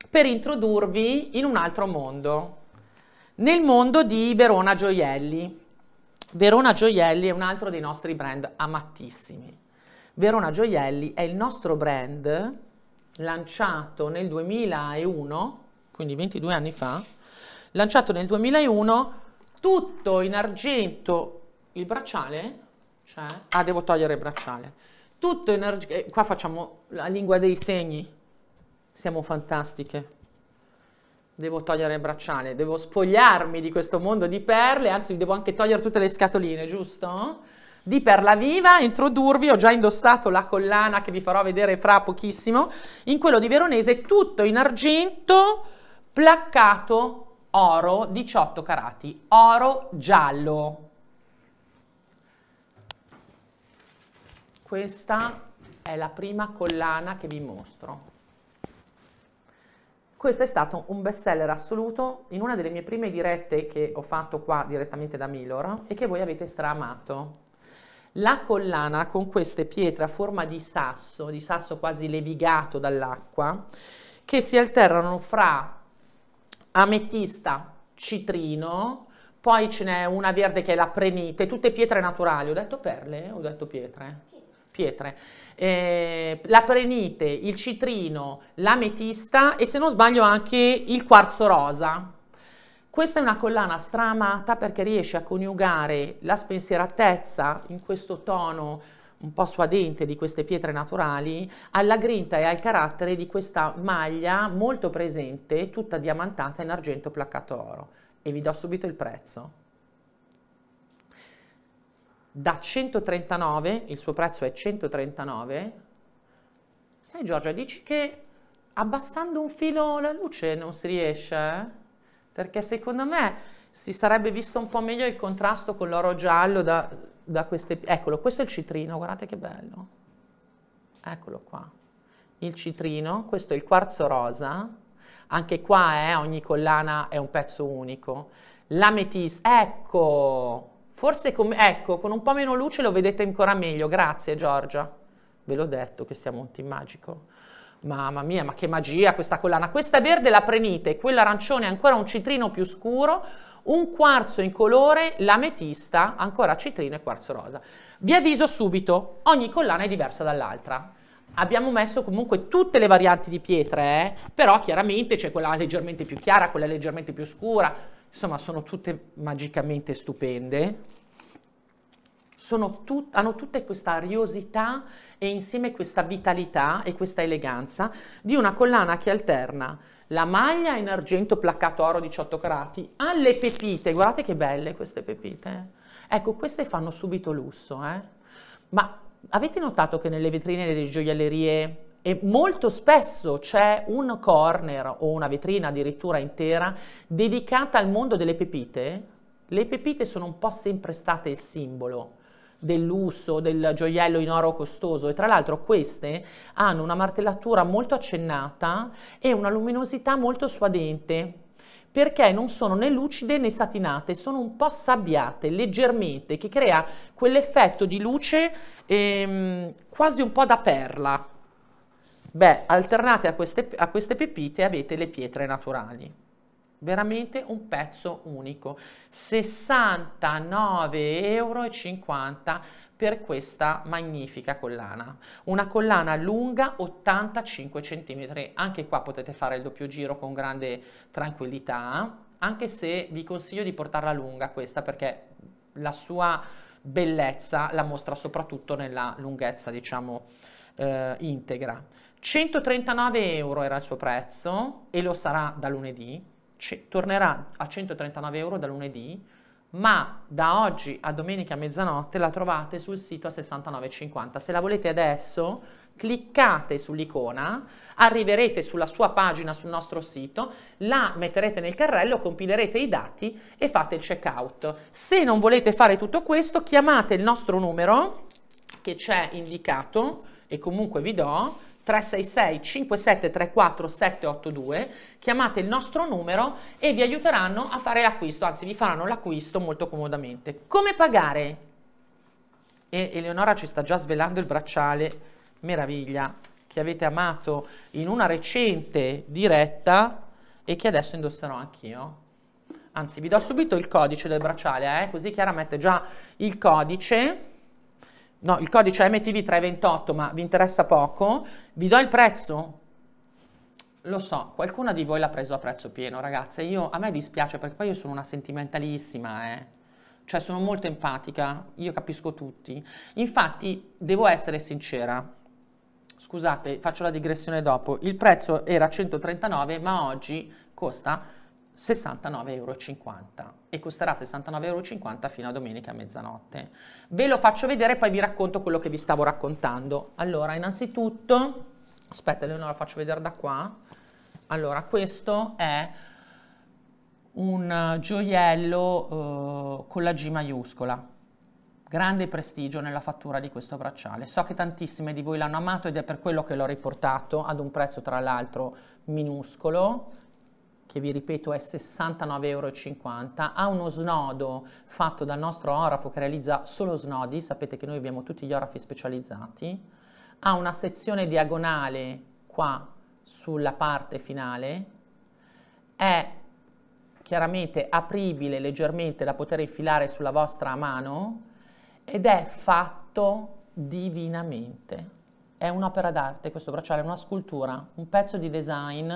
per introdurvi in un altro mondo, nel mondo di Verona Gioielli. Verona Gioielli è un altro dei nostri brand amatissimi. Verona Gioielli è il nostro brand lanciato nel 2001, quindi 22 anni fa, lanciato nel 2001, tutto in argento, il bracciale, cioè, ah devo togliere il bracciale, tutto in argento, eh, qua facciamo la lingua dei segni, siamo fantastiche. Devo togliere il bracciale, devo spogliarmi di questo mondo di perle, anzi devo anche togliere tutte le scatoline, giusto? Di perla viva, introdurvi, ho già indossato la collana che vi farò vedere fra pochissimo, in quello di Veronese, tutto in argento, placcato oro 18 carati, oro giallo. Questa è la prima collana che vi mostro. Questo è stato un best seller assoluto in una delle mie prime dirette che ho fatto qua direttamente da Milor e che voi avete stramato. La collana con queste pietre a forma di sasso, di sasso quasi levigato dall'acqua, che si alternano fra ametista, citrino, poi ce n'è una verde che è la prenite, tutte pietre naturali. Ho detto perle? Ho detto pietre? pietre, eh, la prenite, il citrino, l'ametista e se non sbaglio anche il quarzo rosa. Questa è una collana stramata perché riesce a coniugare la spensieratezza in questo tono un po' suadente di queste pietre naturali, alla grinta e al carattere di questa maglia molto presente, tutta diamantata in argento placcato oro. E vi do subito il prezzo da 139, il suo prezzo è 139, sai Giorgia, dici che abbassando un filo la luce non si riesce? Eh? Perché secondo me si sarebbe visto un po' meglio il contrasto con l'oro giallo da, da queste... Eccolo, questo è il citrino, guardate che bello. Eccolo qua. Il citrino, questo è il quarzo rosa. Anche qua eh, ogni collana è un pezzo unico. L'ametis, ecco, Forse con, ecco, con un po' meno luce lo vedete ancora meglio. Grazie Giorgia. Ve l'ho detto che siamo un team magico. Mamma mia, ma che magia questa collana. Questa verde la prenite, quella arancione ancora un citrino più scuro, un quarzo in colore, l'ametista, ancora citrino e quarzo rosa. Vi avviso subito, ogni collana è diversa dall'altra. Abbiamo messo comunque tutte le varianti di pietre, eh? però chiaramente c'è quella leggermente più chiara, quella leggermente più scura, insomma sono tutte magicamente stupende. Tut- hanno tutte questa ariosità e insieme questa vitalità e questa eleganza di una collana che alterna la maglia in argento placcato oro 18 carati alle pepite, guardate che belle queste pepite. Eh. Ecco, queste fanno subito lusso, eh? Ma avete notato che nelle vetrine delle gioiellerie e molto spesso c'è un corner o una vetrina addirittura intera dedicata al mondo delle pepite. Le pepite sono un po' sempre state il simbolo del lusso, del gioiello in oro costoso e tra l'altro queste hanno una martellatura molto accennata e una luminosità molto suadente perché non sono né lucide né satinate, sono un po' sabbiate leggermente che crea quell'effetto di luce ehm, quasi un po' da perla. Beh, alternate a queste, a queste pepite avete le pietre naturali. Veramente un pezzo unico. 69,50 euro per questa magnifica collana. Una collana lunga 85 cm, anche qua potete fare il doppio giro con grande tranquillità, anche se vi consiglio di portarla lunga questa perché la sua bellezza la mostra soprattutto nella lunghezza diciamo eh, integra. 139 euro era il suo prezzo e lo sarà da lunedì, C- tornerà a 139 euro da lunedì, ma da oggi a domenica a mezzanotte la trovate sul sito a 69,50. Se la volete adesso, cliccate sull'icona, arriverete sulla sua pagina sul nostro sito, la metterete nel carrello, compilerete i dati e fate il checkout. Se non volete fare tutto questo, chiamate il nostro numero che c'è indicato e comunque vi do 366 5734 782, chiamate il nostro numero e vi aiuteranno a fare l'acquisto, anzi vi faranno l'acquisto molto comodamente. Come pagare? E Eleonora ci sta già svelando il bracciale, meraviglia, che avete amato in una recente diretta e che adesso indosserò anch'io. Anzi, vi do subito il codice del bracciale, eh? così Chiara mette già il codice no, il codice è MTV328, ma vi interessa poco, vi do il prezzo? Lo so, qualcuna di voi l'ha preso a prezzo pieno, ragazze, io, a me dispiace perché poi io sono una sentimentalissima, eh. Cioè sono molto empatica, io capisco tutti. Infatti, devo essere sincera, scusate, faccio la digressione dopo, il prezzo era 139, ma oggi costa 69,50 euro e costerà 69,50 euro fino a domenica a mezzanotte. Ve lo faccio vedere e poi vi racconto quello che vi stavo raccontando. Allora, innanzitutto, aspetta, io non lo faccio vedere da qua. Allora, questo è un gioiello eh, con la G maiuscola. Grande prestigio nella fattura di questo bracciale. So che tantissime di voi l'hanno amato ed è per quello che l'ho riportato ad un prezzo tra l'altro minuscolo che vi ripeto è 69,50 euro, ha uno snodo fatto dal nostro orafo che realizza solo snodi, sapete che noi abbiamo tutti gli orafi specializzati, ha una sezione diagonale qua sulla parte finale, è chiaramente apribile leggermente da poter infilare sulla vostra mano ed è fatto divinamente è un'opera d'arte, questo bracciale è una scultura, un pezzo di design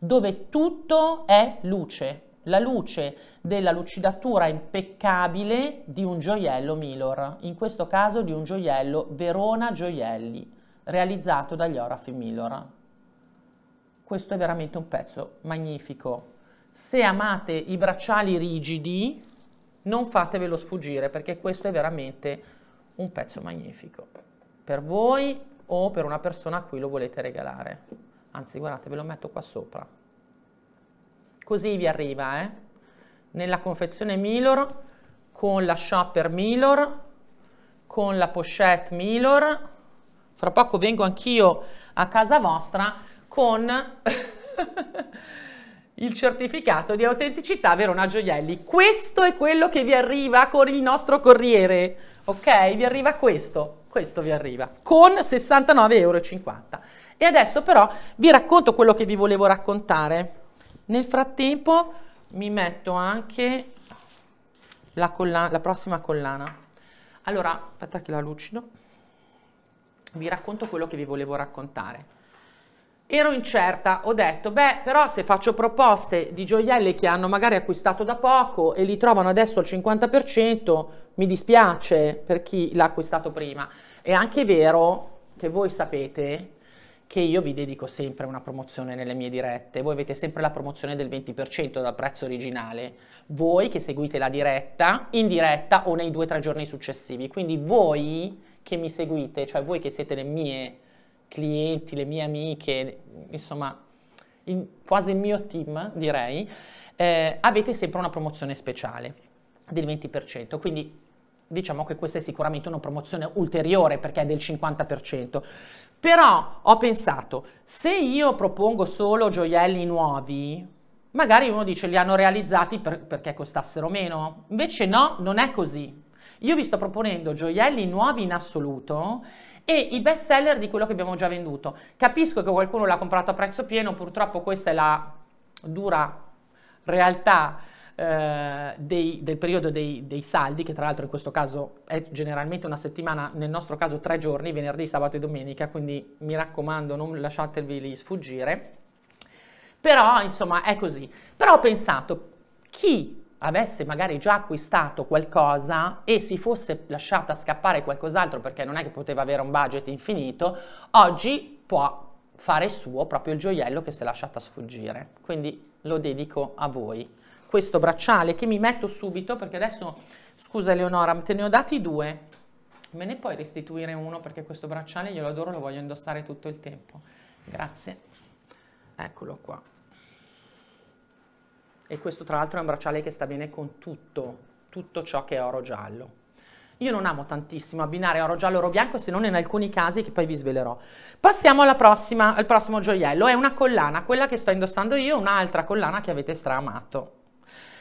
dove tutto è luce, la luce della lucidatura impeccabile di un gioiello Milor, in questo caso di un gioiello Verona Gioielli, realizzato dagli Orafi Milor. Questo è veramente un pezzo magnifico. Se amate i bracciali rigidi, non fatevelo sfuggire perché questo è veramente un pezzo magnifico. Per voi o per una persona a cui lo volete regalare. Anzi, guardate, ve lo metto qua sopra. Così vi arriva, eh? Nella confezione Milor, con la shopper Milor, con la pochette Milor. Fra poco vengo anch'io a casa vostra con il certificato di autenticità Verona Gioielli. Questo è quello che vi arriva con il nostro corriere, ok? Vi arriva questo questo vi arriva con 69,50 euro. E adesso però vi racconto quello che vi volevo raccontare. Nel frattempo mi metto anche la, collana, la prossima collana. Allora, aspetta che la lucido. Vi racconto quello che vi volevo raccontare. Ero incerta, ho detto, beh, però se faccio proposte di gioielli che hanno magari acquistato da poco e li trovano adesso al 50%, mi dispiace per chi l'ha acquistato prima. È anche vero che voi sapete che io vi dedico sempre una promozione nelle mie dirette, voi avete sempre la promozione del 20% dal prezzo originale, voi che seguite la diretta, in diretta o nei due o tre giorni successivi, quindi voi che mi seguite, cioè voi che siete le mie clienti, le mie amiche, insomma in quasi il mio team direi, eh, avete sempre una promozione speciale del 20%, quindi diciamo che questa è sicuramente una promozione ulteriore perché è del 50%. Però ho pensato, se io propongo solo gioielli nuovi, magari uno dice li hanno realizzati per, perché costassero meno. Invece no, non è così. Io vi sto proponendo gioielli nuovi in assoluto e i best seller di quello che abbiamo già venduto. Capisco che qualcuno l'ha comprato a prezzo pieno, purtroppo questa è la dura realtà eh, dei, del periodo dei, dei, saldi, che tra l'altro in questo caso è generalmente una settimana, nel nostro caso tre giorni, venerdì, sabato e domenica, quindi mi raccomando non lasciatevi sfuggire. Però insomma è così. Però ho pensato, chi avesse magari già acquistato qualcosa e si fosse lasciata scappare qualcos'altro perché non è che poteva avere un budget infinito, oggi può fare suo proprio il gioiello che si è lasciata sfuggire. Quindi lo dedico a voi questo bracciale che mi metto subito perché adesso, scusa Eleonora, te ne ho dati due, me ne puoi restituire uno perché questo bracciale glielo adoro, lo voglio indossare tutto il tempo. Grazie. Eccolo qua. E questo tra l'altro è un bracciale che sta bene con tutto, tutto ciò che è oro giallo. Io non amo tantissimo abbinare oro giallo e oro bianco se non in alcuni casi che poi vi svelerò. Passiamo alla prossima, al prossimo gioiello, è una collana, quella che sto indossando io, un'altra collana che avete straamato.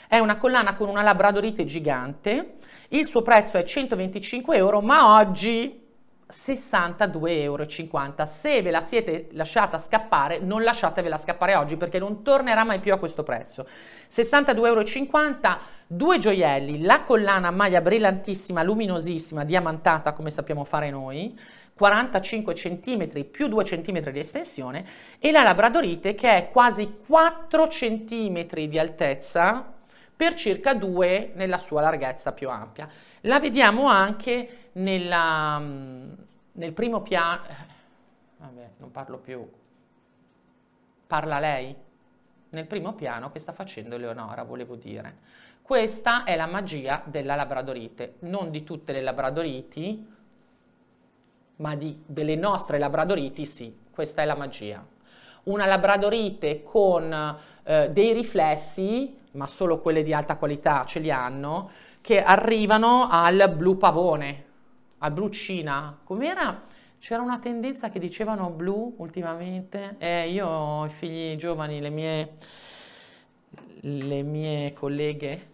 È una collana con una labradorite gigante, il suo prezzo è 125 euro, ma oggi 62,50 euro. Se ve la siete lasciata scappare, non lasciatevela scappare oggi perché non tornerà mai più a questo prezzo. 62,50 euro, due gioielli, la collana a maglia brillantissima, luminosissima, diamantata come sappiamo fare noi, 45 cm più 2 cm di estensione e la labradorite che è quasi 4 cm di altezza per circa 2 nella sua larghezza più ampia. La vediamo anche nella, mm, nel primo piano, eh, vabbè non parlo più, parla lei? Nel primo piano che sta facendo Eleonora, volevo dire. Questa è la magia della labradorite, non di tutte le labradoriti, ma di, delle nostre labradoriti sì, questa è la magia. Una labradorite con eh, dei riflessi ma solo quelle di alta qualità ce li hanno, che arrivano al blu pavone, al blu Cina. Com'era? C'era una tendenza che dicevano blu ultimamente. Eh, io ho i figli giovani, le mie, le mie colleghe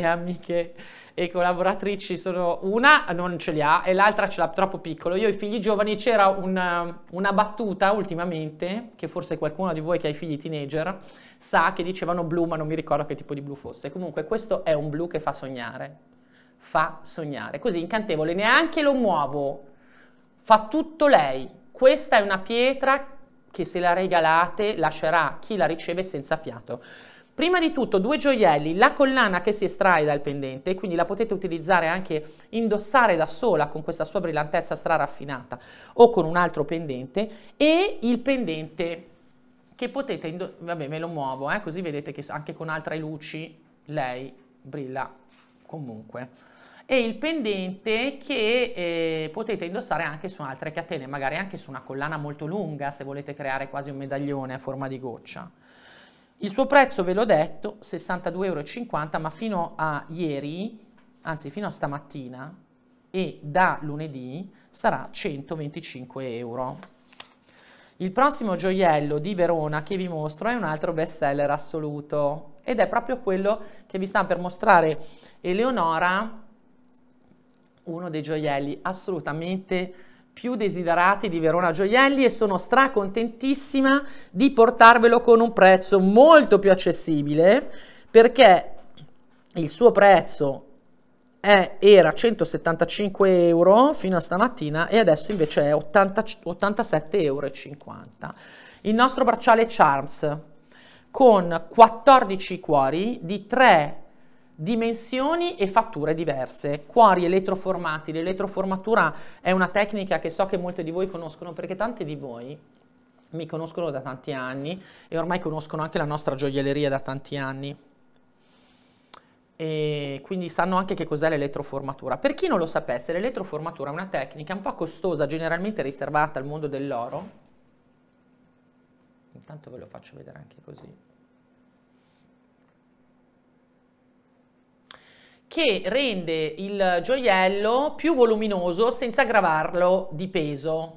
e amiche e collaboratrici sono una non ce li ha e l'altra ce l'ha troppo piccolo. Io i figli giovani, c'era una, una, battuta ultimamente, che forse qualcuno di voi che ha i figli teenager sa, che dicevano blu, ma non mi ricordo che tipo di blu fosse. Comunque questo è un blu che fa sognare, fa sognare, così incantevole, neanche lo muovo, fa tutto lei. Questa è una pietra che se la regalate lascerà chi la riceve senza fiato. Prima di tutto due gioielli, la collana che si estrae dal pendente, quindi la potete utilizzare anche indossare da sola con questa sua brillantezza straraffinata o con un altro pendente e il pendente che potete, vabbè me lo muovo eh, così vedete che anche con altre luci lei brilla comunque e il pendente che eh, potete indossare anche su altre catene, magari anche su una collana molto lunga se volete creare quasi un medaglione a forma di goccia. Il suo prezzo ve l'ho detto, 62,50 euro, ma fino a ieri, anzi fino a stamattina e da lunedì sarà 125 euro. Il prossimo gioiello di Verona che vi mostro è un altro best seller assoluto ed è proprio quello che vi sta per mostrare Eleonora, uno dei gioielli assolutamente più desiderati di Verona Gioielli e sono stracontentissima di portarvelo con un prezzo molto più accessibile perché il suo prezzo è, era 175 euro fino a stamattina e adesso invece è 87,50 euro. Il nostro bracciale Charms con 14 cuori di 3 dimensioni e fatture diverse. cuori elettroformati, l'elettroformatura è una tecnica che so che molti di voi conoscono perché tanti di voi mi conoscono da tanti anni e ormai conoscono anche la nostra gioielleria da tanti anni. E quindi sanno anche che cos'è l'elettroformatura. Per chi non lo sapesse, l'elettroformatura è una tecnica un po' costosa, generalmente riservata al mondo dell'oro. Intanto ve lo faccio vedere anche così. che rende il gioiello più voluminoso senza gravarlo di peso.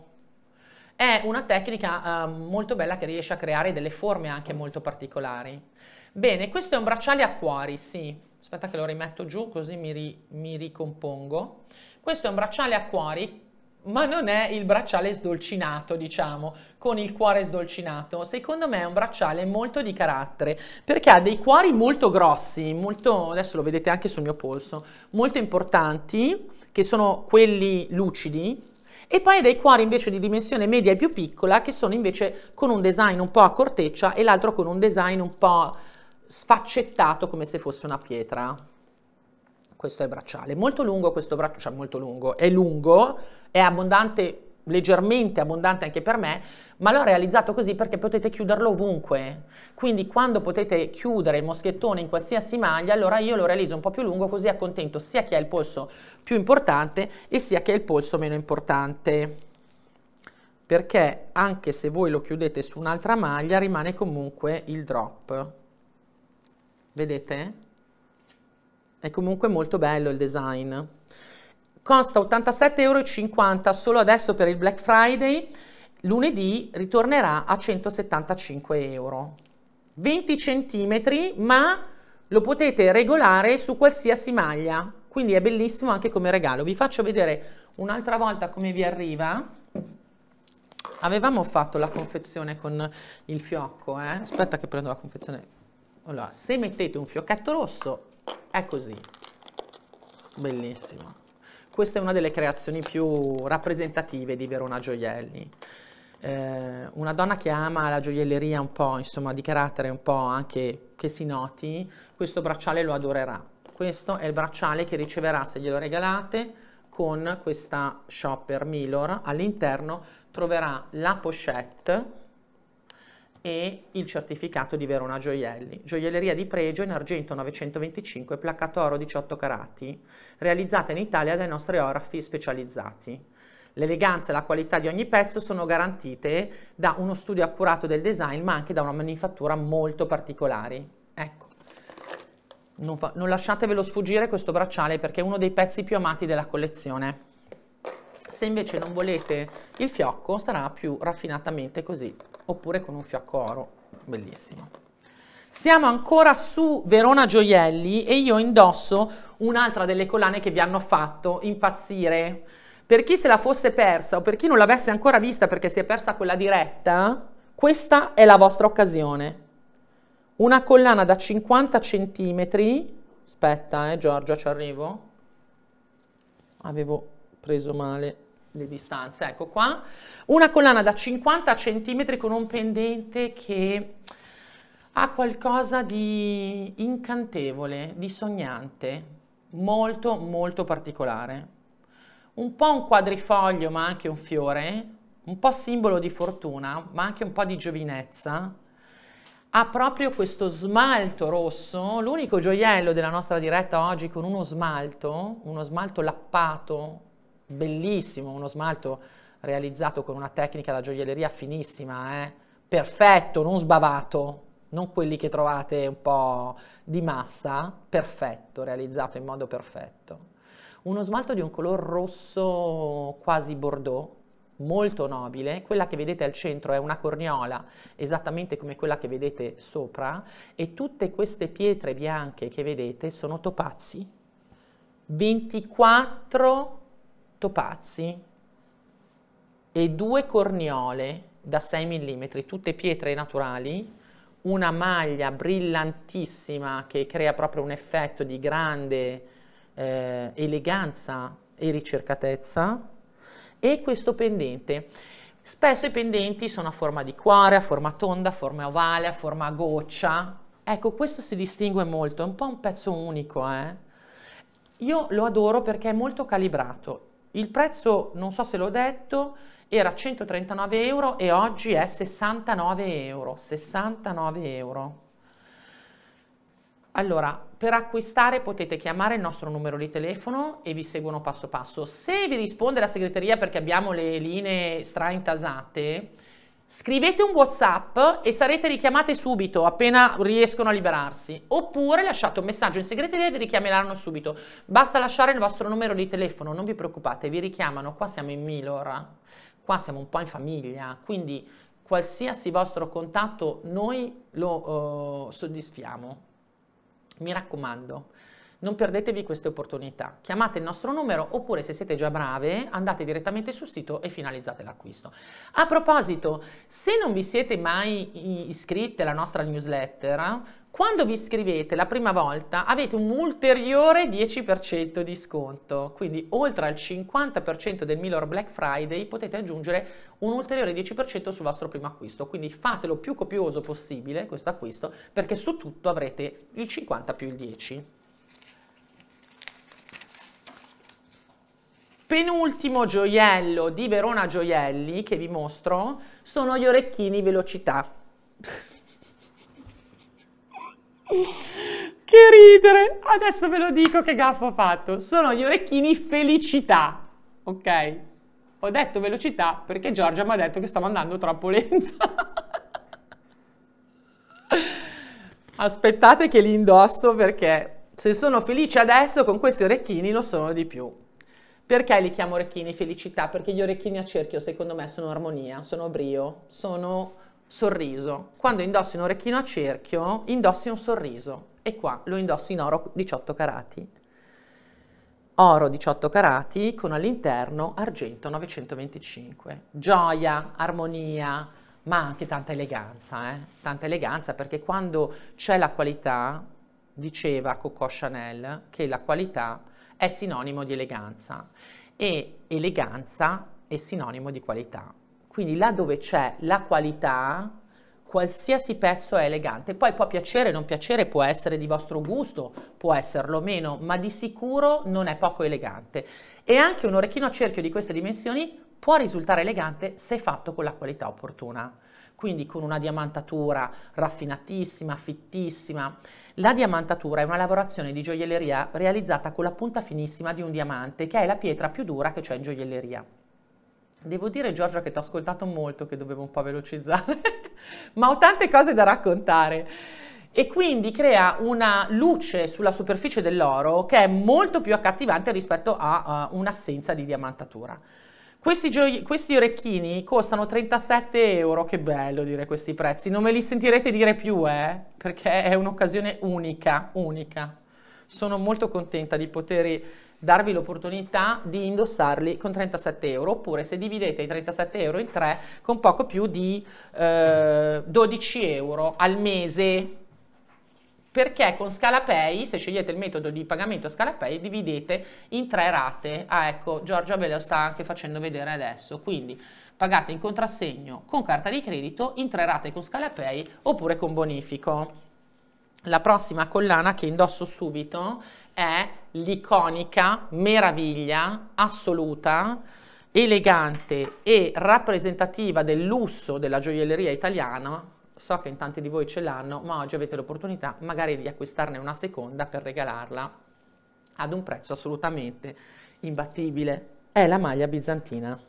È una tecnica eh, molto bella che riesce a creare delle forme anche molto particolari. Bene, questo è un bracciale a cuori, sì. Aspetta che lo rimetto giù così mi, ri, mi ricompongo. Questo è un bracciale a cuori ma non è il bracciale sdolcinato, diciamo, con il cuore sdolcinato. Secondo me è un bracciale molto di carattere, perché ha dei cuori molto grossi, molto, adesso lo vedete anche sul mio polso, molto importanti, che sono quelli lucidi, e poi dei cuori invece di dimensione media e più piccola, che sono invece con un design un po' a corteccia e l'altro con un design un po' sfaccettato come se fosse una pietra questo è il bracciale. Molto lungo questo bracciale, cioè molto lungo, è lungo, è abbondante leggermente abbondante anche per me, ma l'ho realizzato così perché potete chiuderlo ovunque. Quindi quando potete chiudere il moschettone in qualsiasi maglia, allora io lo realizzo un po' più lungo così accontento sia chi ha il polso più importante e sia chi ha il polso meno importante. Perché anche se voi lo chiudete su un'altra maglia rimane comunque il drop. Vedete? È comunque molto bello il design. Costa 87,50 euro solo adesso per il Black Friday. Lunedì ritornerà a 175 euro. 20 centimetri, ma lo potete regolare su qualsiasi maglia. Quindi è bellissimo anche come regalo. Vi faccio vedere un'altra volta come vi arriva avevamo fatto la confezione con il fiocco, eh? aspetta che prendo la confezione, allora se mettete un fiocchetto rosso è così. Bellissimo. Questa è una delle creazioni più rappresentative di Verona Gioielli. Eh, una donna che ama la gioielleria un po', insomma, di carattere un po' anche che si noti, questo bracciale lo adorerà. Questo è il bracciale che riceverà se glielo regalate con questa shopper Milor. All'interno troverà la pochette e il certificato di Verona Gioielli. Gioielleria di pregio in argento 925, placcato oro 18 carati, realizzata in Italia dai nostri orafi specializzati. L'eleganza e la qualità di ogni pezzo sono garantite da uno studio accurato del design, ma anche da una manifattura molto particolare. Ecco. Non, fa, non lasciatevelo sfuggire questo bracciale perché è uno dei pezzi più amati della collezione. Se invece non volete il fiocco sarà più raffinatamente così oppure con un fiocco oro, bellissimo. Siamo ancora su Verona Gioielli e io indosso un'altra delle collane che vi hanno fatto impazzire. Per chi se la fosse persa o per chi non l'avesse ancora vista perché si è persa quella diretta, questa è la vostra occasione. Una collana da 50 centimetri, aspetta eh Giorgia ci arrivo, avevo preso male, le distanze, ecco qua, una collana da 50 cm con un pendente che ha qualcosa di incantevole, di sognante, molto molto particolare. Un po' un quadrifoglio ma anche un fiore, un po' simbolo di fortuna ma anche un po' di giovinezza. Ha proprio questo smalto rosso, l'unico gioiello della nostra diretta oggi con uno smalto, uno smalto lappato, bellissimo, uno smalto realizzato con una tecnica da gioielleria finissima, eh? perfetto, non sbavato, non quelli che trovate un po' di massa, perfetto, realizzato in modo perfetto. Uno smalto di un color rosso quasi bordeaux, molto nobile, quella che vedete al centro è una corniola, esattamente come quella che vedete sopra, e tutte queste pietre bianche che vedete sono topazi. 24 topazzi e due corniole da 6 mm, tutte pietre naturali, una maglia brillantissima che crea proprio un effetto di grande eh, eleganza e ricercatezza e questo pendente. Spesso i pendenti sono a forma di cuore, a forma tonda, a forma ovale, a forma goccia. Ecco, questo si distingue molto, è un po' un pezzo unico, eh? Io lo adoro perché è molto calibrato il prezzo, non so se l'ho detto, era 139 euro e oggi è 69 euro. 69 euro. Allora, per acquistare potete chiamare il nostro numero di telefono e vi seguono passo passo. Se vi risponde la segreteria perché abbiamo le linee straintasate, Scrivete un WhatsApp e sarete richiamate subito appena riescono a liberarsi, oppure lasciate un messaggio in segreteria e vi richiameranno subito. Basta lasciare il vostro numero di telefono, non vi preoccupate, vi richiamano. Qua siamo in Milor, qua siamo un po' in famiglia, quindi qualsiasi vostro contatto noi lo uh, soddisfiamo. Mi raccomando non perdetevi queste opportunità. Chiamate il nostro numero oppure se siete già brave andate direttamente sul sito e finalizzate l'acquisto. A proposito, se non vi siete mai iscritti alla nostra newsletter, quando vi iscrivete la prima volta avete un ulteriore 10% di sconto, quindi oltre al 50% del Miller Black Friday potete aggiungere un ulteriore 10% sul vostro primo acquisto, quindi fatelo più copioso possibile questo acquisto perché su tutto avrete il 50 più il 10. penultimo gioiello di Verona Gioielli che vi mostro sono gli orecchini velocità. che ridere! Adesso ve lo dico che gaffo ho fatto. Sono gli orecchini felicità, ok? Ho detto velocità perché Giorgia mi ha detto che stavo andando troppo lenta. Aspettate che li indosso perché se sono felice adesso con questi orecchini lo sono di più. Perché li chiamo orecchini felicità? Perché gli orecchini a cerchio secondo me sono armonia, sono brio, sono sorriso. Quando indossi un orecchino a cerchio, indossi un sorriso e qua lo indossi in oro 18 carati. Oro 18 carati con all'interno argento 925. Gioia, armonia, ma anche tanta eleganza, eh? tanta eleganza perché quando c'è la qualità, diceva Coco Chanel, che la qualità è sinonimo di eleganza e eleganza è sinonimo di qualità. Quindi là dove c'è la qualità, qualsiasi pezzo è elegante. Poi può piacere, non piacere, può essere di vostro gusto, può esserlo meno, ma di sicuro non è poco elegante. E anche un orecchino a cerchio di queste dimensioni può risultare elegante se fatto con la qualità opportuna quindi con una diamantatura raffinatissima, fittissima. La diamantatura è una lavorazione di gioielleria realizzata con la punta finissima di un diamante, che è la pietra più dura che c'è in gioielleria. Devo dire Giorgia che ti ho ascoltato molto, che dovevo un po' velocizzare, ma ho tante cose da raccontare e quindi crea una luce sulla superficie dell'oro che è molto più accattivante rispetto a, a un'assenza di diamantatura. Questi, gioie- questi orecchini costano 37 euro, che bello dire questi prezzi, non me li sentirete dire più, eh? perché è un'occasione unica, unica. Sono molto contenta di poter darvi l'opportunità di indossarli con 37 euro oppure se dividete i 37 euro in tre, con poco più di eh, 12 euro al mese perché con Scalapay, se scegliete il metodo di pagamento Scalapay, dividete in tre rate. Ah ecco, Giorgia ve lo sta anche facendo vedere adesso, quindi pagate in contrassegno con carta di credito in tre rate con Scalapay oppure con bonifico. La prossima collana che indosso subito è l'iconica meraviglia assoluta elegante e rappresentativa del lusso della gioielleria italiana So che in tanti di voi ce l'hanno, ma oggi avete l'opportunità magari di acquistarne una seconda per regalarla ad un prezzo assolutamente imbattibile. È la maglia bizantina.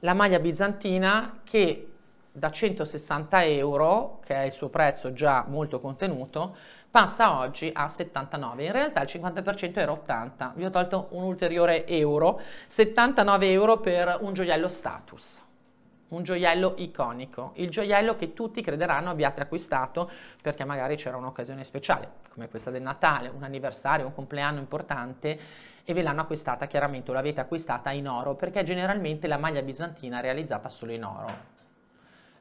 La maglia bizantina che da 160 euro, che è il suo prezzo già molto contenuto, passa oggi a 79, in realtà il 50% era 80, vi ho tolto un ulteriore euro, 79 euro per un gioiello status un gioiello iconico, il gioiello che tutti crederanno abbiate acquistato perché magari c'era un'occasione speciale, come questa del Natale, un anniversario, un compleanno importante e ve l'hanno acquistata chiaramente o l'avete acquistata in oro perché generalmente la maglia bizantina è realizzata solo in oro.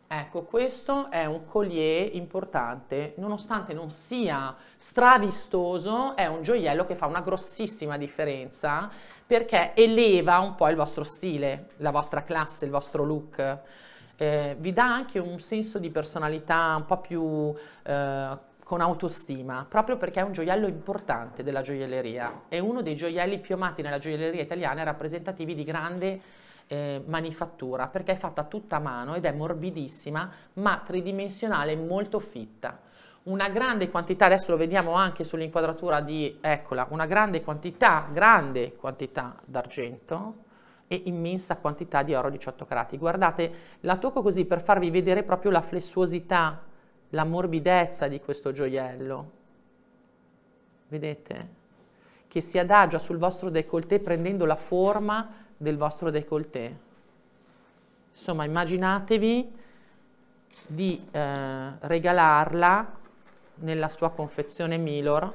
Ecco, questo è un collier importante, nonostante non sia stravistoso, è un gioiello che fa una grossissima differenza perché eleva un po' il vostro stile, la vostra classe, il vostro look. Eh, vi dà anche un senso di personalità un po' più eh, con autostima, proprio perché è un gioiello importante della gioielleria. È uno dei gioielli più amati nella gioielleria italiana rappresentativi di grande eh, manifattura perché è fatta tutta a mano ed è morbidissima ma tridimensionale molto fitta. Una grande quantità, adesso lo vediamo anche sull'inquadratura di, eccola, una grande quantità, grande quantità d'argento e immensa quantità di oro 18 carati. Guardate, la tocco così per farvi vedere proprio la flessuosità, la morbidezza di questo gioiello. Vedete? Che si adagia sul vostro décolleté prendendo la forma del vostro décolleté. Insomma, immaginatevi di eh, regalarla nella sua confezione Milor,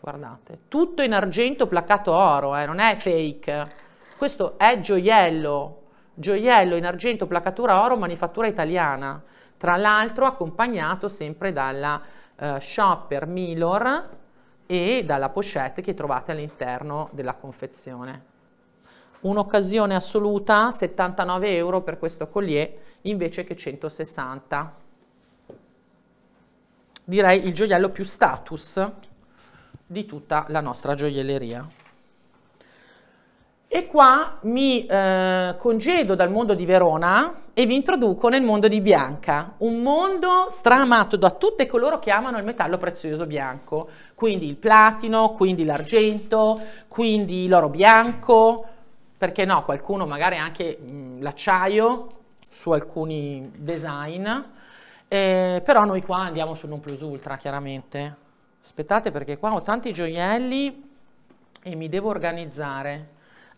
guardate, tutto in argento placcato oro, eh, non è fake, questo è gioiello, gioiello in argento placatura oro, manifattura italiana, tra l'altro accompagnato sempre dalla eh, shopper Milor e dalla pochette che trovate all'interno della confezione un'occasione assoluta 79 euro per questo collier invece che 160 direi il gioiello più status di tutta la nostra gioielleria e qua mi eh, congedo dal mondo di Verona e vi introduco nel mondo di Bianca, un mondo stramato da tutti coloro che amano il metallo prezioso bianco, quindi il platino, quindi l'argento, quindi l'oro bianco, perché no, qualcuno magari anche l'acciaio su alcuni design, eh, però noi qua andiamo sul non plus ultra chiaramente. Aspettate perché qua ho tanti gioielli e mi devo organizzare.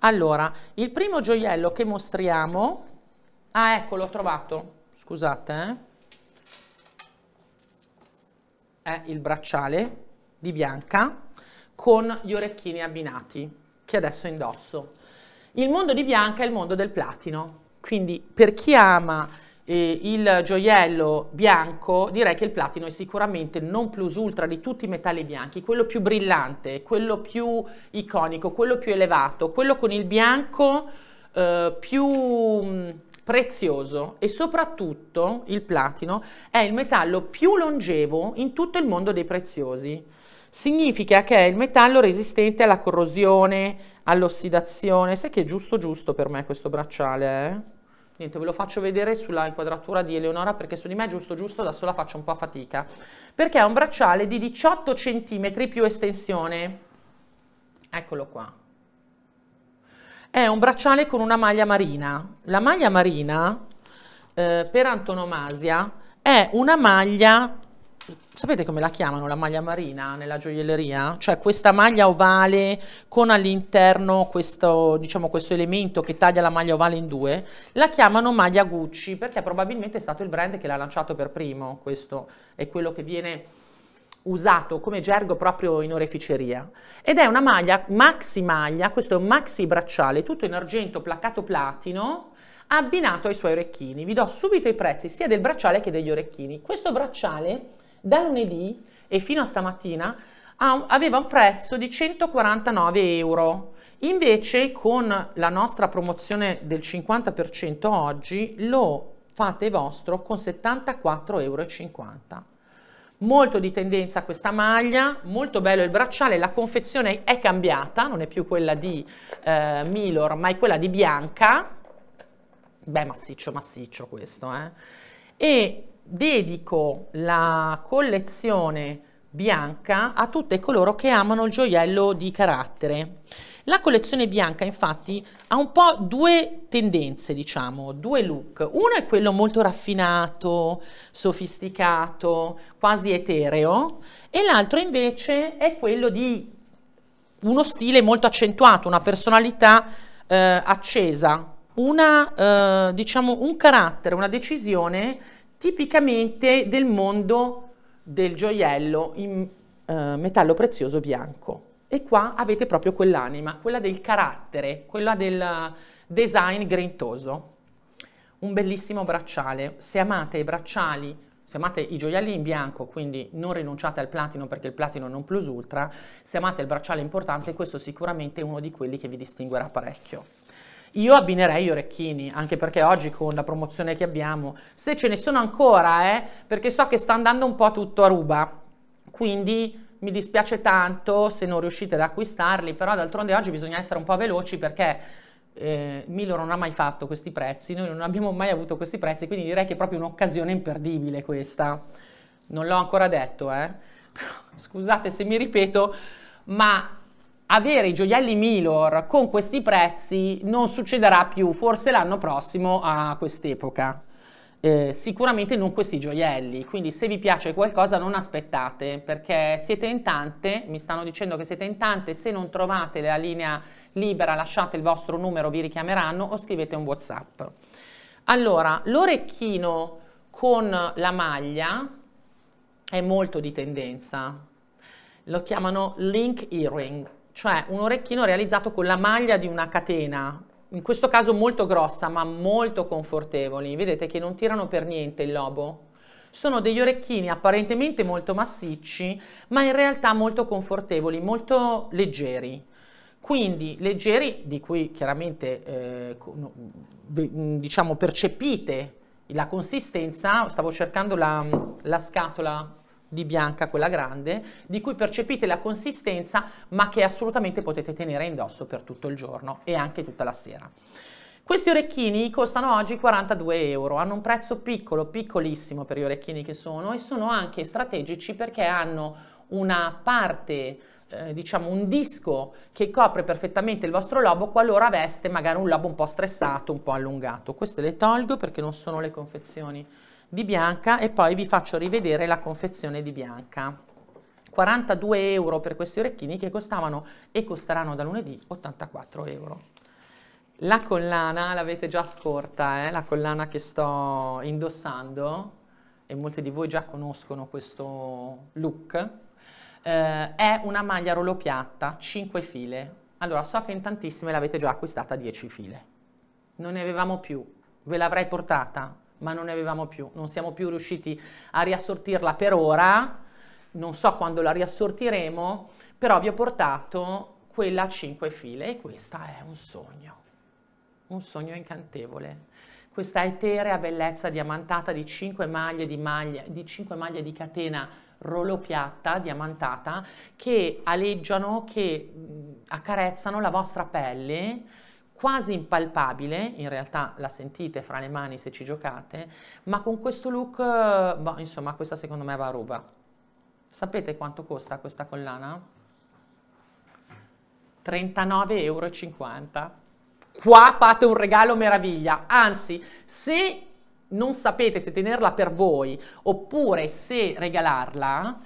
Allora, il primo gioiello che mostriamo, ah ecco l'ho trovato, scusate, eh? è il bracciale di Bianca con gli orecchini abbinati che adesso indosso. Il mondo di Bianca è il mondo del platino, quindi per chi ama eh, il gioiello bianco direi che il platino è sicuramente non plus ultra di tutti i metalli bianchi, quello più brillante, quello più iconico, quello più elevato, quello con il bianco eh, più... Mm, prezioso e soprattutto il platino è il metallo più longevo in tutto il mondo dei preziosi. Significa che è il metallo resistente alla corrosione, all'ossidazione. Sai che è giusto giusto per me questo bracciale, eh? Niente, ve lo faccio vedere sulla inquadratura di Eleonora perché su di me è giusto giusto da sola faccio un po' fatica. Perché è un bracciale di 18 cm più estensione. Eccolo qua. È un bracciale con una maglia marina. La maglia marina, eh, per antonomasia, è una maglia sapete come la chiamano la maglia marina nella gioielleria? Cioè questa maglia ovale con all'interno questo, diciamo, questo elemento che taglia la maglia ovale in due, la chiamano maglia Gucci perché probabilmente è stato il brand che l'ha lanciato per primo, questo è quello che viene usato come gergo proprio in oreficeria ed è una maglia maxi maglia, questo è un maxi bracciale tutto in argento placcato platino abbinato ai suoi orecchini. Vi do subito i prezzi sia del bracciale che degli orecchini. Questo bracciale da lunedì e fino a stamattina aveva un prezzo di 149 euro. Invece con la nostra promozione del 50% oggi lo fate vostro con 74,50 euro. Molto di tendenza questa maglia, molto bello il bracciale, la confezione è cambiata, non è più quella di eh, Milor ma è quella di Bianca. Beh massiccio massiccio questo eh. E dedico la collezione bianca a tutte coloro che amano il gioiello di carattere. La collezione bianca infatti ha un po' due tendenze, diciamo, due look. Uno è quello molto raffinato, sofisticato, quasi etereo e l'altro invece è quello di uno stile molto accentuato, una personalità eh, accesa, una, eh, diciamo, un carattere, una decisione tipicamente del mondo del gioiello in eh, metallo prezioso bianco. E qua avete proprio quell'anima, quella del carattere, quella del eh, design grintoso. Un bellissimo bracciale. Se amate i bracciali, se amate i gioielli in bianco, quindi non rinunciate al platino perché il platino non plus ultra, se amate il bracciale importante, questo è sicuramente uno di quelli che vi distinguerà parecchio. Io abbinerei gli orecchini, anche perché oggi con la promozione che abbiamo, se ce ne sono ancora, eh, perché so che sta andando un po' tutto a ruba, quindi mi dispiace tanto se non riuscite ad acquistarli, però d'altronde oggi bisogna essere un po' veloci perché eh, Milo non ha mai fatto questi prezzi, noi non abbiamo mai avuto questi prezzi, quindi direi che è proprio un'occasione imperdibile questa. Non l'ho ancora detto, eh? scusate se mi ripeto, ma avere i gioielli Milor con questi prezzi non succederà più, forse l'anno prossimo a quest'epoca. Eh, sicuramente non questi gioielli, quindi se vi piace qualcosa non aspettate perché siete in tante, mi stanno dicendo che siete in tante, se non trovate la linea libera lasciate il vostro numero, vi richiameranno o scrivete un Whatsapp. Allora, l'orecchino con la maglia è molto di tendenza, lo chiamano link earring cioè un orecchino realizzato con la maglia di una catena, in questo caso molto grossa ma molto confortevoli, vedete che non tirano per niente il lobo. Sono degli orecchini apparentemente molto massicci, ma in realtà molto confortevoli, molto leggeri. Quindi leggeri, di cui chiaramente eh, diciamo percepite la consistenza, stavo cercando la, la scatola di bianca, quella grande, di cui percepite la consistenza ma che assolutamente potete tenere indosso per tutto il giorno e anche tutta la sera. Questi orecchini costano oggi 42 euro, hanno un prezzo piccolo, piccolissimo per gli orecchini che sono e sono anche strategici perché hanno una parte eh, diciamo un disco che copre perfettamente il vostro lobo qualora aveste magari un lobo un po' stressato, un po' allungato. Queste le tolgo perché non sono le confezioni di bianca e poi vi faccio rivedere la confezione di bianca. 42 euro per questi orecchini che costavano e costeranno da lunedì 84 euro. La collana l'avete già scorta, eh? la collana che sto indossando e molti di voi già conoscono questo look, eh, è una maglia rollo piatta, 5 file. Allora so che in tantissime l'avete già acquistata 10 file, non ne avevamo più, ve l'avrei portata, ma non ne avevamo più, non siamo più riusciti a riassortirla per ora, non so quando la riassortiremo, però vi ho portato quella a cinque file e questa è un sogno, un sogno incantevole. Questa eterea bellezza diamantata di 5 maglie di, maglia, di, 5 maglie di catena rolo piatta, diamantata, che aleggiano, che accarezzano la vostra pelle quasi impalpabile, in realtà la sentite fra le mani se ci giocate, ma con questo look, eh, boh, insomma, questa secondo me va a ruba. Sapete quanto costa questa collana? 39,50 euro. Qua fate un regalo meraviglia, anzi, se non sapete se tenerla per voi oppure se regalarla,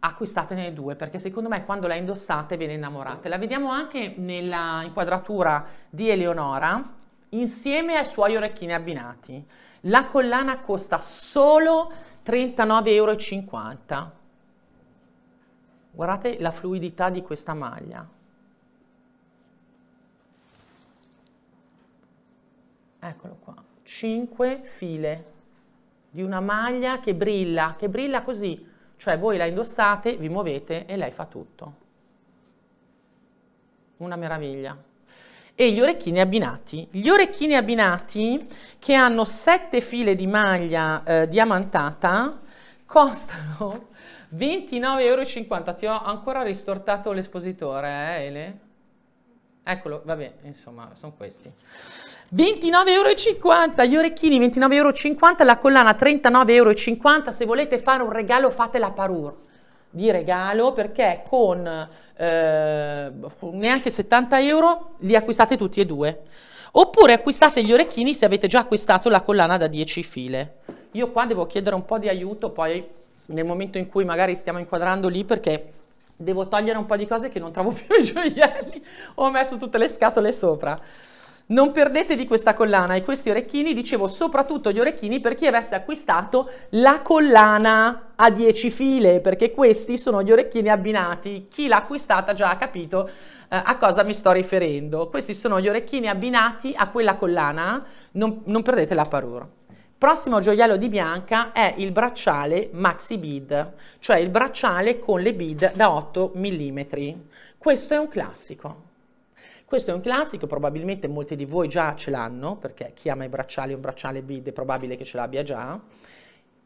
acquistatene due perché secondo me quando la indossate ve ne innamorate. La vediamo anche nella inquadratura di Eleonora insieme ai suoi orecchini abbinati. La collana costa solo 39,50 euro. Guardate la fluidità di questa maglia. Eccolo qua, 5 file di una maglia che brilla, che brilla così, cioè voi la indossate, vi muovete e lei fa tutto. Una meraviglia. E gli orecchini abbinati. Gli orecchini abbinati che hanno sette file di maglia eh, diamantata costano 29,50 euro. Ti ho ancora ristortato l'espositore, eh, Ele? Eccolo, vabbè, insomma, sono questi. 29,50 euro gli orecchini, 29,50 euro la collana, 39,50 euro. Se volete fare un regalo, fate la parure vi regalo perché con eh, neanche 70 euro li acquistate tutti e due. Oppure acquistate gli orecchini se avete già acquistato la collana da 10 file. Io qua devo chiedere un po' di aiuto poi nel momento in cui magari stiamo inquadrando lì perché devo togliere un po' di cose che non trovo più i gioielli, ho messo tutte le scatole sopra. Non perdetevi questa collana e questi orecchini, dicevo soprattutto gli orecchini per chi avesse acquistato la collana a 10 file, perché questi sono gli orecchini abbinati. Chi l'ha acquistata già ha capito eh, a cosa mi sto riferendo. Questi sono gli orecchini abbinati a quella collana, non, non perdete la parura. Prossimo gioiello di Bianca è il bracciale Maxi Bead, cioè il bracciale con le bead da 8 mm. Questo è un classico. Questo è un classico, probabilmente molti di voi già ce l'hanno, perché chi ama i bracciali o un bracciale bid è probabile che ce l'abbia già.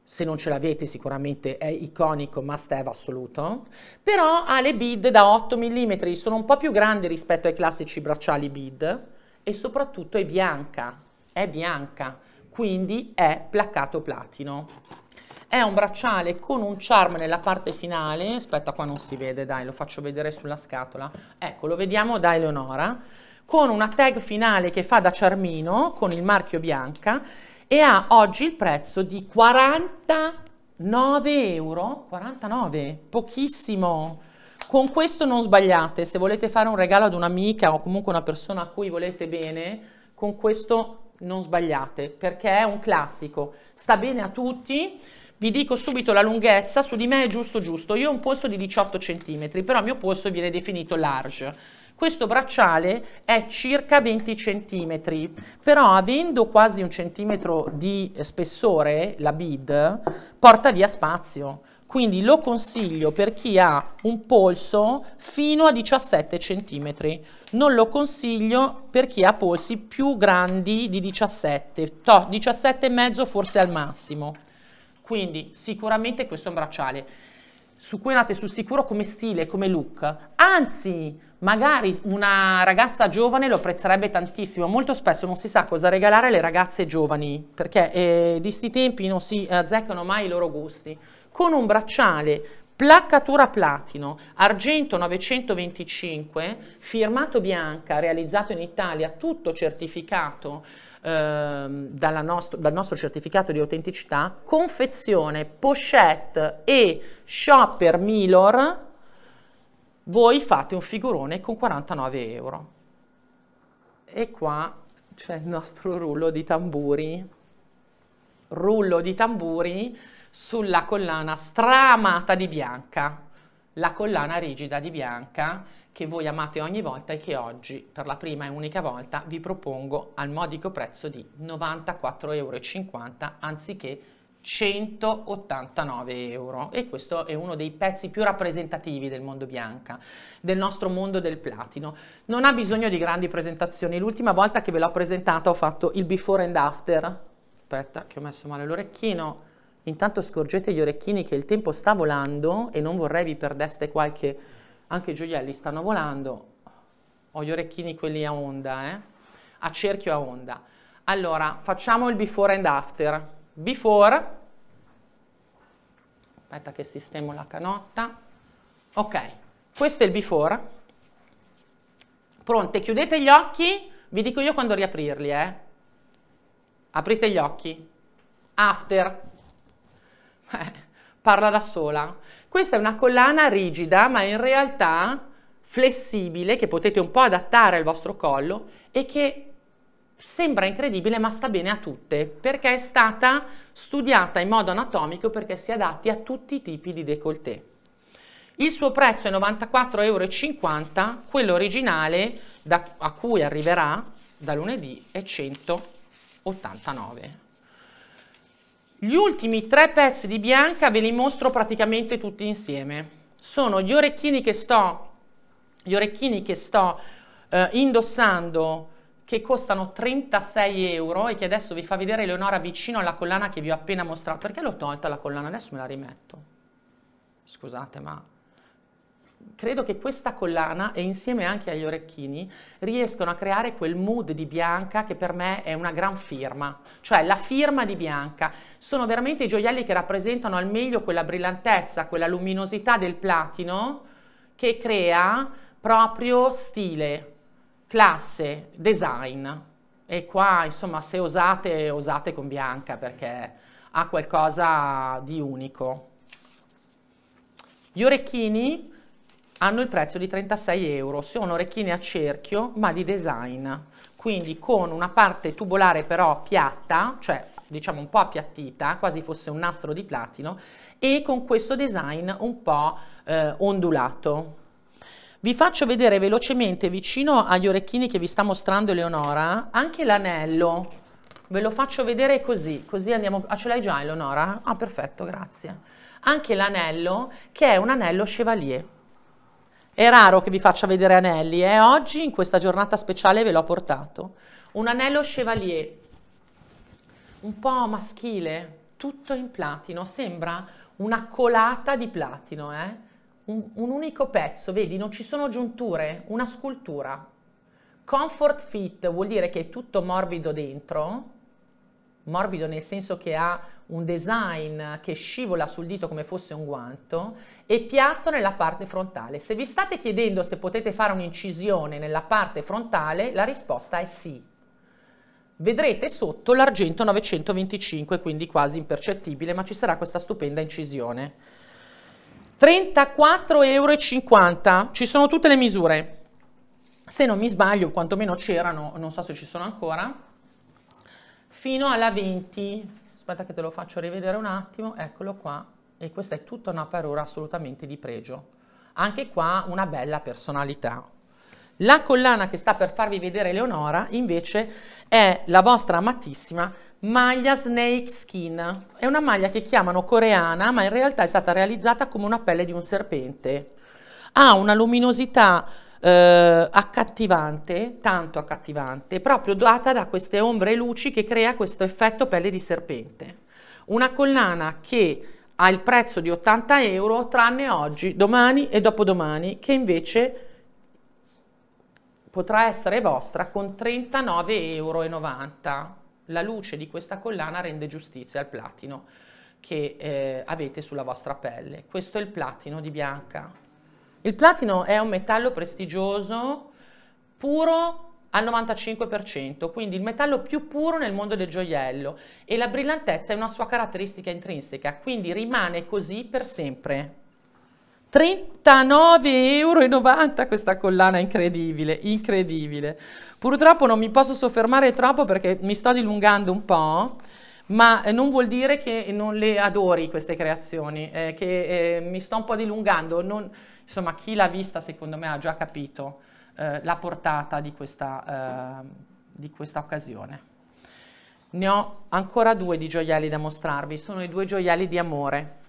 Se non ce l'avete sicuramente è iconico, must have assoluto, però ha le bid da 8 mm, sono un po' più grandi rispetto ai classici bracciali bid e soprattutto è bianca, è bianca, quindi è placcato platino è un bracciale con un charm nella parte finale, aspetta qua non si vede, dai lo faccio vedere sulla scatola, ecco lo vediamo da Eleonora, con una tag finale che fa da charmino con il marchio bianca e ha oggi il prezzo di 49 euro, 49, pochissimo, con questo non sbagliate, se volete fare un regalo ad un'amica o comunque una persona a cui volete bene, con questo non sbagliate perché è un classico, sta bene a tutti, vi dico subito la lunghezza, su di me è giusto giusto, io ho un polso di 18 cm, però il mio polso viene definito large. Questo bracciale è circa 20 cm, però avendo quasi un centimetro di spessore la bid, porta via spazio. Quindi lo consiglio per chi ha un polso fino a 17 cm. Non lo consiglio per chi ha polsi più grandi di 17, 17 e mezzo forse al massimo. Quindi sicuramente questo è un bracciale su cui andate sul sicuro come stile, come look. Anzi, magari una ragazza giovane lo apprezzerebbe tantissimo. Molto spesso non si sa cosa regalare alle ragazze giovani, perché eh, di sti tempi non si azzeccano mai i loro gusti. Con un bracciale Placcatura platino, argento 925, firmato bianca, realizzato in Italia, tutto certificato Ehm, nostro, dal nostro certificato di autenticità, confezione, pochette e shopper Milor, voi fate un figurone con 49 euro. E qua c'è il nostro rullo di tamburi, rullo di tamburi sulla collana stramata di bianca, la collana rigida di bianca che voi amate ogni volta e che oggi per la prima e unica volta vi propongo al modico prezzo di 94,50 euro anziché 189 euro e questo è uno dei pezzi più rappresentativi del mondo bianca, del nostro mondo del platino. Non ha bisogno di grandi presentazioni, l'ultima volta che ve l'ho presentata ho fatto il before and after, aspetta che ho messo male l'orecchino, intanto scorgete gli orecchini che il tempo sta volando e non vorrei vi perdeste qualche anche i gioielli stanno volando, ho gli orecchini quelli a onda, eh? a cerchio a onda. Allora, facciamo il before and after. Before, aspetta che sistemo la canotta, ok, questo è il before. Pronte, chiudete gli occhi, vi dico io quando riaprirli, eh? aprite gli occhi. After. Eh parla da sola. Questa è una collana rigida, ma in realtà flessibile, che potete un po' adattare al vostro collo e che sembra incredibile ma sta bene a tutte perché è stata studiata in modo anatomico perché si adatti a tutti i tipi di décolleté. Il suo prezzo è 94,50 euro, quello originale da, a cui arriverà da lunedì è 189 gli ultimi tre pezzi di bianca ve li mostro praticamente tutti insieme. Sono gli orecchini che sto, orecchini che sto eh, indossando che costano 36 euro e che adesso vi fa vedere Eleonora vicino alla collana che vi ho appena mostrato. Perché l'ho tolta la collana? Adesso me la rimetto. Scusate, ma credo che questa collana e insieme anche agli orecchini riescono a creare quel mood di Bianca che per me è una gran firma, cioè la firma di Bianca. Sono veramente i gioielli che rappresentano al meglio quella brillantezza, quella luminosità del platino che crea proprio stile, classe, design. E qua, insomma, se osate, osate con Bianca perché ha qualcosa di unico. Gli orecchini hanno il prezzo di 36 euro, sono orecchine a cerchio ma di design, quindi con una parte tubolare però piatta, cioè diciamo un po' appiattita, quasi fosse un nastro di platino, e con questo design un po' eh, ondulato. Vi faccio vedere velocemente vicino agli orecchini che vi sta mostrando Eleonora anche l'anello. Ve lo faccio vedere così, così andiamo... Ah, ce l'hai già Eleonora? Ah, perfetto, grazie. Anche l'anello, che è un anello chevalier. È raro che vi faccia vedere anelli e eh? oggi in questa giornata speciale ve l'ho portato. Un anello chevalier, un po' maschile, tutto in platino, sembra una colata di platino, eh? un, un unico pezzo, vedi, non ci sono giunture, una scultura. Comfort fit vuol dire che è tutto morbido dentro, morbido nel senso che ha un design che scivola sul dito come fosse un guanto e piatto nella parte frontale. Se vi state chiedendo se potete fare un'incisione nella parte frontale, la risposta è sì. Vedrete sotto l'argento 925, quindi quasi impercettibile, ma ci sarà questa stupenda incisione. 34,50 euro, ci sono tutte le misure. Se non mi sbaglio, quantomeno c'erano, non so se ci sono ancora, fino alla 20 aspetta che te lo faccio rivedere un attimo, eccolo qua, e questa è tutta una parola assolutamente di pregio. Anche qua una bella personalità. La collana che sta per farvi vedere Leonora, invece è la vostra amatissima maglia snake skin. È una maglia che chiamano coreana ma in realtà è stata realizzata come una pelle di un serpente. Ha una luminosità eh, accattivante, tanto accattivante, proprio data da queste ombre e luci che crea questo effetto pelle di serpente. Una collana che ha il prezzo di 80 euro, tranne oggi, domani e dopodomani, che invece potrà essere vostra con 39,90 euro. La luce di questa collana rende giustizia al platino che eh, avete sulla vostra pelle. Questo è il platino di Bianca. Il platino è un metallo prestigioso, puro al 95%, quindi il metallo più puro nel mondo del gioiello e la brillantezza è una sua caratteristica intrinseca, quindi rimane così per sempre. 39,90 euro questa collana incredibile, incredibile. Purtroppo non mi posso soffermare troppo perché mi sto dilungando un po', ma eh, non vuol dire che non le adori queste creazioni, eh, che eh, mi sto un po' dilungando, non, Insomma, chi l'ha vista secondo me ha già capito eh, la portata di questa, eh, di questa occasione. Ne ho ancora due di gioielli da mostrarvi, sono i due gioielli di amore.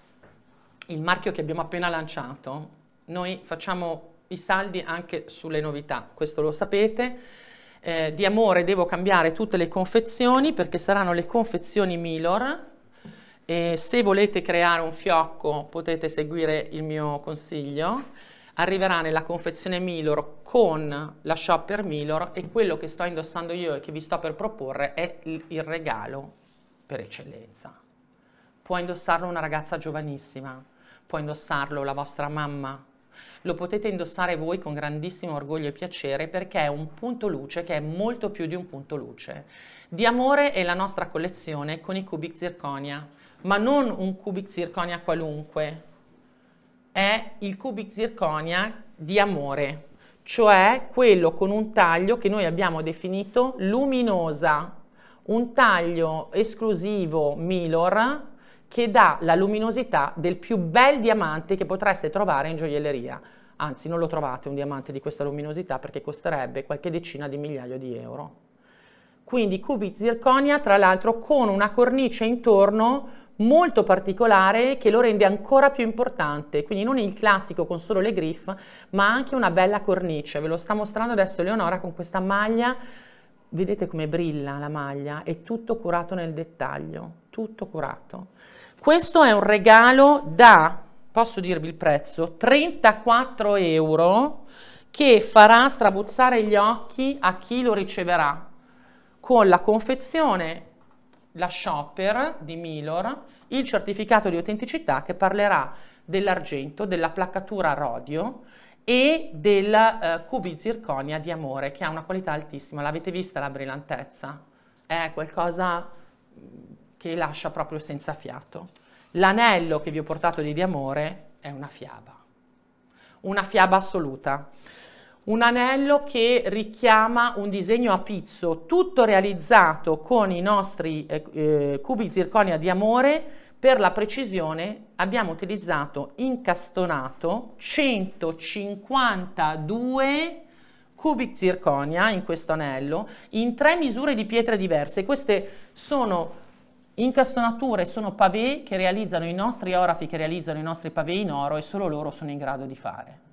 Il marchio che abbiamo appena lanciato, noi facciamo i saldi anche sulle novità, questo lo sapete. Eh, di amore devo cambiare tutte le confezioni perché saranno le confezioni Milor e se volete creare un fiocco potete seguire il mio consiglio. Arriverà nella confezione Milor con la shopper Milor e quello che sto indossando io e che vi sto per proporre è il regalo per eccellenza. Può indossarlo una ragazza giovanissima, può indossarlo la vostra mamma, lo potete indossare voi con grandissimo orgoglio e piacere perché è un punto luce che è molto più di un punto luce. Di amore è la nostra collezione con i cubic zirconia ma non un cubic zirconia qualunque, è il cubic zirconia di amore, cioè quello con un taglio che noi abbiamo definito luminosa, un taglio esclusivo Milor che dà la luminosità del più bel diamante che potreste trovare in gioielleria. Anzi, non lo trovate un diamante di questa luminosità perché costerebbe qualche decina di migliaia di euro. Quindi cubic zirconia, tra l'altro, con una cornice intorno molto particolare che lo rende ancora più importante, quindi non il classico con solo le griff, ma anche una bella cornice. Ve lo sta mostrando adesso Leonora con questa maglia, vedete come brilla la maglia, è tutto curato nel dettaglio, tutto curato. Questo è un regalo da, posso dirvi il prezzo, 34 euro che farà strabuzzare gli occhi a chi lo riceverà con la confezione la shopper di Milor, il certificato di autenticità che parlerà dell'argento, della placcatura rodio e del eh, cubi zirconia di amore che ha una qualità altissima. L'avete vista la brillantezza? È qualcosa mm, che lascia proprio senza fiato. L'anello che vi ho portato di di amore è una fiaba, una fiaba assoluta un anello che richiama un disegno a pizzo, tutto realizzato con i nostri eh, eh cubi zirconia di amore, per la precisione abbiamo utilizzato incastonato 152 cubi zirconia in questo anello in tre misure di pietre diverse, queste sono Incastonature sono pavé che realizzano i nostri orafi, che realizzano i nostri pavé in oro e solo loro sono in grado di fare.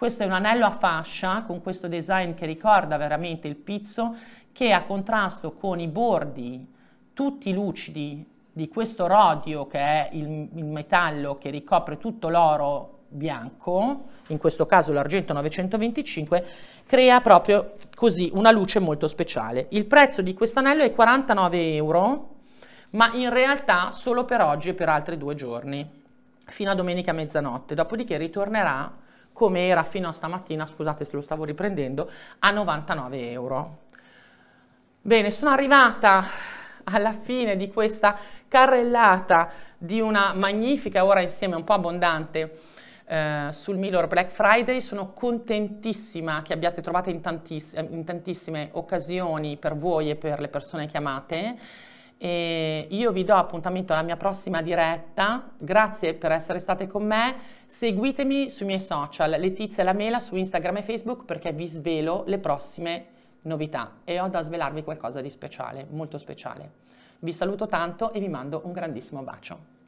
Questo è un anello a fascia con questo design che ricorda veramente il pizzo che a contrasto con i bordi tutti lucidi di questo rodio che è il, il metallo che ricopre tutto l'oro bianco, in questo caso l'argento 925, crea proprio così una luce molto speciale. Il prezzo di questo anello è 49 euro, ma in realtà solo per oggi e per altri due giorni, fino a domenica mezzanotte, dopodiché ritornerà come era fino a stamattina, scusate se lo stavo riprendendo, a 99 euro. Bene, sono arrivata alla fine di questa carrellata di una magnifica ora insieme un po' abbondante eh, sul Milor Black Friday. Sono contentissima che abbiate trovato in, tantiss in tantissime occasioni per voi e per le persone chiamate. E io vi do appuntamento alla mia prossima diretta, grazie per essere state con me, seguitemi sui miei social, Letizia e la su Instagram e Facebook perché vi svelo le prossime novità e ho da svelarvi qualcosa di speciale, molto speciale. Vi saluto tanto e vi mando un grandissimo bacio.